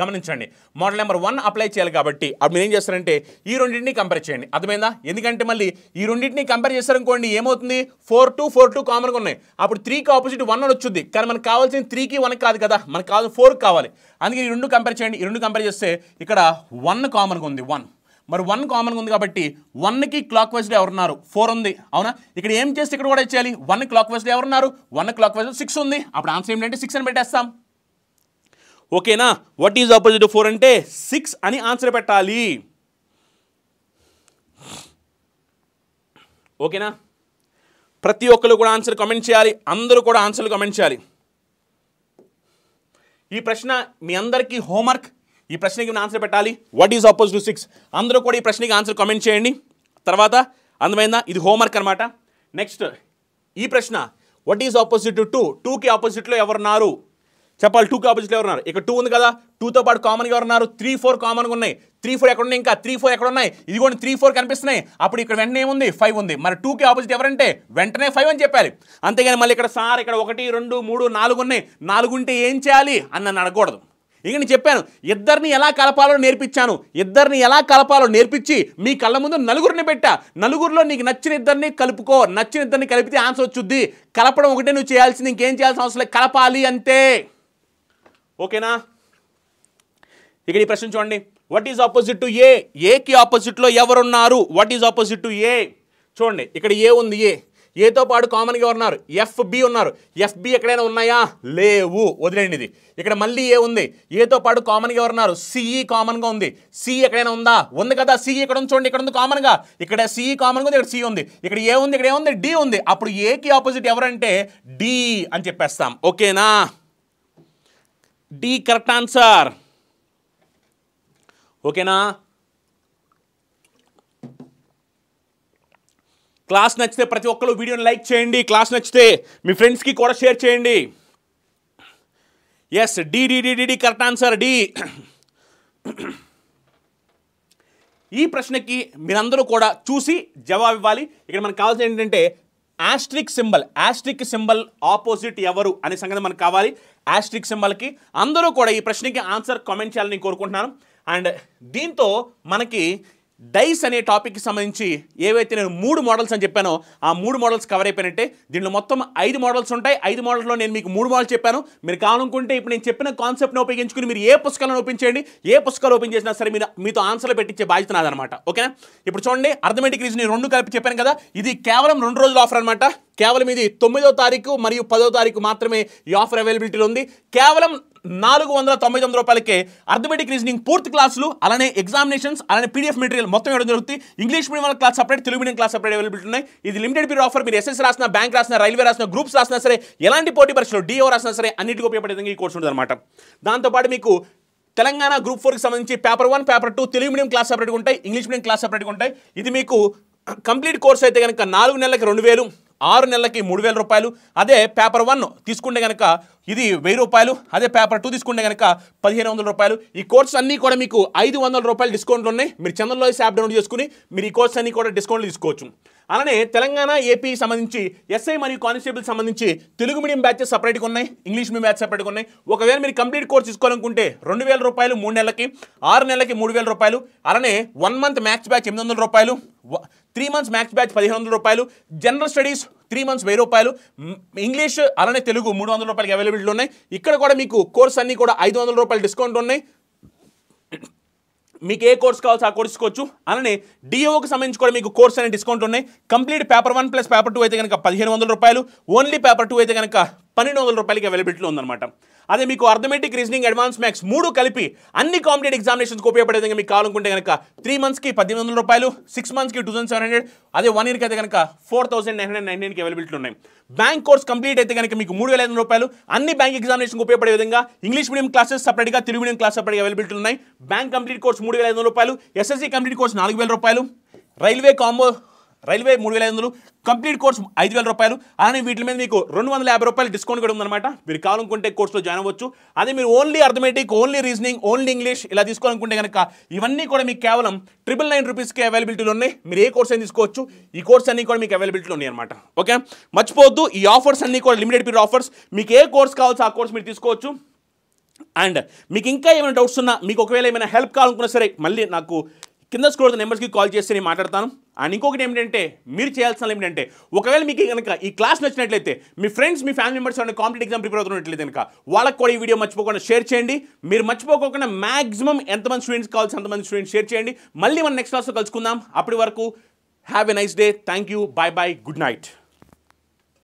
గమనించండి మోడల్ నెంబర్ వన్ అప్లై చేయాలి కాబట్టి అప్పుడు మీరు ఏం చేస్తారంటే ఈ రెండింటిని కంపేర్ చేయండి అర్థమైందా ఎందుకంటే మళ్ళీ ఈ రెండింటిని కంపేర్ చేస్తారనుకోండి ఏమవుతుంది ఫోర్ టూ ఫోర్ టూ కామన్గా ఉన్నాయి అప్పుడు త్రీకి ఆపోజిట్ వన్ అని వచ్చింది కానీ మనకు కావాల్సిన త్రీకి వన్ కాదు కదా మనకు కావాల్సిన ఫోర్ కావాలి అందుకే ఈ రెండు కంపేర్ చేయండి ఈ రెండు కంపేర్ చేస్తే ఇక్కడ వన్ కామన్గా ఉంది వన్ మరి వన్ కామన్గా ఉంది కాబట్టి వన్కి క్లాక్ వైజ్లో ఎవరున్నారు ఫోర్ ఉంది అవునా ఇక్కడ ఏం చేస్తే ఇక్కడ కూడా ఇచ్చేయాలి వన్ క్లాక్ వైజ్లో ఎవరున్నారు వన్ క్లాక్ వైజ్లో సిక్స్ ఉంది అప్పుడు ఆన్సర్ ఏంటంటే సిక్స్ అని పెట్టేస్తాం ఓకేనా వాట్ ఈజ్ ఆపోజిట్ ఫోర్ అంటే సిక్స్ అని ఆన్సర్ పెట్టాలి ఓకేనా ప్రతి ఒక్కరు కూడా ఆన్సర్ కమెంట్ చేయాలి అందరూ కూడా ఆన్సర్లు కమెంట్ చేయాలి ఈ ప్రశ్న మీ అందరికీ హోంవర్క్ ఈ ప్రశ్నకి ఆన్సర్ పెట్టాలి what is opposite to six అందరూ కూడా ఈ ప్రశ్నకి ఆన్సర్ కామెంట్ చేయండి తర్వాత అందమైందా ఇది హోంవర్క్ అనమాట నెక్స్ట్ ఈ ప్రశ్న what is opposite to two టూకి ఆపోజిట్లో ఎవరున్నారు చెప్పాలి టూకి ఆపోజిట్లో ఎవరున్నారు ఇక టూ ఉంది కదా టూతో పాటు కామన్గా ఎవరున్నారు త్రీ ఫోర్ కామన్గా ఉన్నాయి త్రీ ఫోర్ ఎక్కడ ఉన్నాయి ఇంకా త్రీ ఫోర్ ఎక్కడ ఉన్నాయి ఇది కూడా త్రీ ఫోర్ కనిపిస్తున్నాయి అప్పుడు ఇక్కడ వెంటనే ఏముంది ఫైవ్ ఉంది మరి టూకి ఆపోజిట్ ఎవరంటే వెంటనే ఫైవ్ అని చెప్పాలి అంతేగాని మళ్ళీ ఇక్కడ సార్ ఇక్కడ ఒకటి రెండు మూడు నాలుగు ఉన్నాయి నాలుగు ఉంటే ఏం చేయాలి అని నన్ను అడగకూడదు ఇక నేను చెప్పాను ఇద్దరిని ఎలా కలపాలో నేర్పించాను ఇద్దరిని ఎలా కలపాలో నేర్పించి మీ కళ్ళ ముందు నలుగురిని పెట్టా నలుగురిలో నీకు నచ్చిన ఇద్దరిని కలుపుకో నచ్చిన ఇద్దరిని కలిపితే ఆన్సర్ వచ్చుద్ది కలపడం ఒకటే నువ్వు చేయాల్సింది ఇంకేం చేయాల్సిన అవసరం లేదు కలపాలి అంతే ఓకేనా ఇక్కడ ఈ ప్రశ్న చూడండి what is opposite to A ఏకి ఆపోజిట్లో ఎవరున్నారు what is opposite to A చూడండి ఇక్కడ ఏ ఉంది ఏ ఏతో పాటు కామన్గా ఉన్నారు ఎఫ్బి ఉన్నారు ఎఫ్బి ఎక్కడైనా ఉన్నాయా లేవు వదిలేండి ఇది ఇక్కడ మళ్ళీ ఏ ఉంది ఏతో పాటు కామన్గా ఉన్నారు సిఈ కామన్గా ఉంది సి ఎక్కడైనా ఉందా ఉంది కదా సి ఇక్కడ ఉంది చూడండి ఇక్కడ ఉంది కామన్గా ఇక్కడ సిఈ కామన్గా ఉంది ఇక్కడ సి ఉంది ఇక్కడ ఏ ఉంది ఇక్కడ ఏముంది డి ఉంది అప్పుడు ఏకి ఆపోజిట్ ఎవరంటే డి అని చెప్పేస్తాం ఓకేనా డి కరెక్ట్ ఆన్సర్ ఓకేనా క్లాస్ నచ్చితే ప్రతి ఒక్కరు వీడియోని లైక్ చేయండి క్లాస్ నచ్చితే మీ ఫ్రెండ్స్కి కూడా షేర్ చేయండి yes D D D D correct answer D ఈ ప్రశ్నకి మీరందరూ కూడా చూసి జవాబు ఇవ్వాలి ఇక్కడ మనకు కావాల్సింది ఏంటంటే asterisk symbol asterisk symbol opposite ఎవరు అనే సంగతి మనకు కావాలి యాస్ట్రిక్ సింబల్కి అందరూ కూడా ఈ ప్రశ్నకి ఆన్సర్ కామెంట్ చేయాలని కోరుకుంటున్నాను అండ్ దీంతో మనకి డైస్ అనే టాపిక్కి సంబంధించి ఏవైతే నేను మూడు మోడల్స్ అని చెప్పానో ఆ మూడు మోడల్స్ కవర్ అయిపోయినట్టే దీనిలో మొత్తం ఐదు మోడల్స్ ఉంటాయి ఐదు మోడల్స్లో నేను మీకు మూడు మోడల్స్ చెప్పాను మీరు కావాలనుకుంటే ఇప్పుడు నేను చెప్పిన కాన్సెప్ట్ని ఉపయోగించుకుని మీరు ఏ పుస్తకాలను ఓపెన్ చేయండి ఏ పుస్తకాలు ఓపెన్ చేసినా సరే మీరు మీతో ఆన్సర్లు పెట్టించే బాధ్యత నాదనమాట ఓకేనా ఇప్పుడు చూడండి అర్థమెటిక్ రీజన్ రెండు కలిపి చెప్పాను కదా ఇది కేవలం రెండు రోజుల ఆఫర్ అనమాట కేవలం ఇది తొమ్మిదో తారీఖు మరియు పదో తారీఖు మాత్రమే ఈ ఆఫర్ అవైలబిలిటీలో ఉంది కేవలం నాలుగు వందల తొంభై తొమ్మిది రూపాయలకే అర్థమెటిక్ రీజనింగ్ పూర్తి క్లాసులు అలానే ఎగ్జామినేషన్స్ అలానే పీడిఎఫ్ మెటీరియల్ మొత్తం ఇవ్వడం జరుగుతుంది English medium class separate Telugu medium class separate availability ఉన్నాయి ఇది లిమిటెడ్ పీరియడ్ ఆఫర్ మీరు ఎస్ఎస్ రాసిన బ్యాంక్ రాసిన రైల్వే రాసిన గ్రూప్స్ రాసినా సరే ఎలాంటి పోటీ పరీక్షలు డిఓ రాసినా సరే అన్నిటికీ ఉపయోగపడే విధంగా ఈ కోర్సు ఉంటుంది అనమాట దాంతోపాటు మీకు తెలంగాణ గ్రూప్ ఫోర్కి సంబంధించి paper one paper two Telugu medium class సపరేట్గా ఉంటాయి ఇంగ్లీష్ మీడియం క్లాస్ సపరేట్గా ఉంటాయి ఇది మీకు కంప్లీట్ కోర్స్ అయితే కనుక నాలుగు నెలలకు రెండు వేలు ఆరు నెలలకి మూడు వేల రూపాయలు అదే పేపర్ వన్ తీసుకుంటే కనుక ఇది వెయ్యి రూపాయలు అదే పేపర్ టూ తీసుకుంటే కనుక పదిహేను వందల రూపాయలు ఈ కోర్స్ అన్నీ కూడా మీకు ఐదు వందల రూపాయలు డిస్కౌంట్లు ఉన్నాయి మీరు చంద్రలో యాప్ డౌన్లోడ్ చేసుకుని మీరు ఈ కోర్స్ అన్నీ కూడా డిస్కౌంట్లు తీసుకోవచ్చు అలానే తెలంగాణ ఏపీ సంబంధించి ఎస్ఐ మరియు కానిస్టేబుల్ సంబంధించి తెలుగు మీడియం బ్యాచెస్ సపరేట్గా ఉన్నాయి ఇంగ్లీష్ మీడియం బ్యాచ్ సపరేట్గా ఉన్నాయి ఒకవేళ మీరు కంప్లీట్ కోర్స్ తీసుకోవాలనుకుంటే రెండు వేల రూపాయలు మూడు నెలలకి ఆరు నెలలకి మూడు వేల రూపాయలు అలానే వన్ మంత్ మ్యాథ్స్ బ్యాచ్ ఎనిమిది వందల రూపాయలు త్రీ మంత్స్ మ్యాథ్స్ బ్యాచ్ పదిహేను వందల రూపాయలు జనరల్ స్టడీస్ త్రీ మంత్స్ వెయ్యి రూపాయలు ఇంగ్లీష్ అలానే తెలుగు మూడు వందల రూపాయలకి అవైలబిలిటీ ఉన్నాయి ఇక్కడ కూడా మీకు కోర్స్ అన్నీ కూడా ఐదు వందల రూపాయలు డిస్కౌంట్ ఉన్నాయి మీకు ఏ కోర్స్ కావాల్సి ఆ కోర్స్ తీసుకోవచ్చు అలానే డిఓకి సంబంధించి కూడా మీకు కోర్స్ అనే డిస్కౌంట్ ఉన్నాయి complete paper one plus paper two అయితే కనుక పదిహేను వందల రూపాయలు ఓన్లీ పేపర్ టూ అయితే కనుక పన్నెండు వందల రూపాయలకి అవైలబిలిటీలో ఉందన్నమాట అదే మీకు అర్థమెటిక్ రీజనింగ్ అడ్వాన్స్ మ్యాథ్స్ మూడు కలిపి అన్ని కాంపిటేటివ్ ఎగ్జామినేషన్స్కి విధంగా మీకు కావాలనుకుంటే కనుక త్రీ మంత్స్కి పద్దెనిమిది వందల రూపాయలు సిక్స్ మంత్స్కి టూ థౌసండ్ సెవెన్ హండ్రెడ్ అదే వన్ ఇయర్కి అయితే కనుక ఫోర్ థౌసండ్ నైన్ హండ్రెడ్ నైన్టీన్కి అవైలబిలిటీ ఉన్నాయి బ్యాంక్ కోర్స్ కంప్లీట్ అయితే కనుక మీకు మూడు వేల ఐదు రూపాయలు అన్ని బ్యాంక్ ఎగ్జామినేషన్కి ఉపయోగపడే విధంగా ఇంగ్లీష్ మీడియం క్లాసెస్ సపరేట్గా తెలుగు మీడియం క్లాస్ సపరేట్గా అవైలబిలిటీ ఉన్నాయి బ్యాంక్ కంప్లీట్ కోర్స్ మూడు వేల ఐదు రూపాయలు ఎస్ఎస్సీ కంప్లీట్ కోర్స్ నాలుగు వేల రూపాయలు రైల్వే కాంబో రైల్వే మూడు వేల ఐదు వందలు కంప్లీట్ కోర్స్ ఐదు వేల రూపాయలు అలానే వీటి మీద మీకు రెండు వందల యాభై రూపాయలు డిస్కౌంట్ కూడా ఉందన్నమాట మీరు కావాలనుకుంటే కోర్సులో జాయిన్ అవ్వచ్చు అదే మీరు only arithmetic only reasoning only English ఇలా తీసుకోవాలనుకుంటే కనుక ఇవన్నీ కూడా మీకు కేవలం ట్రిపుల్ నైన్ రూపీస్కి అవైలబిలిటీలో ఉన్నాయి మీరు ఏ కోర్స్ అయినా తీసుకోవచ్చు ఈ కోర్స్ అన్నీ కూడా మీకు అవైలబిలిటీలో ఉన్నాయి అనమాట ఓకే మర్చిపోవద్దు ఈ ఆఫర్స్ అన్నీ కూడా లిమిటెడ్ పీరియడ్ ఆఫర్స్ మీకు ఏ కోర్స్ కావాల్సి ఆ కోర్స్ మీరు తీసుకోవచ్చు అండ్ మీకు ఇంకా ఏమైనా డౌట్స్ ఉన్నా మీకు ఒకవేళ ఏమైనా హెల్ప్ కావాలనుకున్నా సరే మళ్ళీ నాకు కింద స్క్రోల్ నెంబర్స్కి కాల్ చేసి నేను మాట్లాడతాను అండ్ ఇంకొకటి ఏమిటంటే మీరు చేయాల్సిన ఏంటంటే ఒకవేళ మీకు కనుక ఈ క్లాస్ నచ్చినట్లయితే మీ ఫ్రెండ్స్ మీ ఫ్యామిలీ మెంబర్స్ అనే కాంపిటేట్ ఎగ్జామ్ ప్రిపేర్ అవుతున్నట్లయితే కనుక వాళ్ళకి కూడా ఈ వీడియో మర్చిపోకుండా షేర్ చేయండి మీరు మర్చిపోకుండా మాక్సిమం ఎంతమంది స్టూడెంట్స్ కావాల్సి అంతమంది స్టూడెంట్స్ షేర్ చేయండి మళ్ళీ మనం నెక్స్ట్ క్లాస్లో కలుసుకుందాం అప్పటి వరకు have a nice day thank you bye bye good night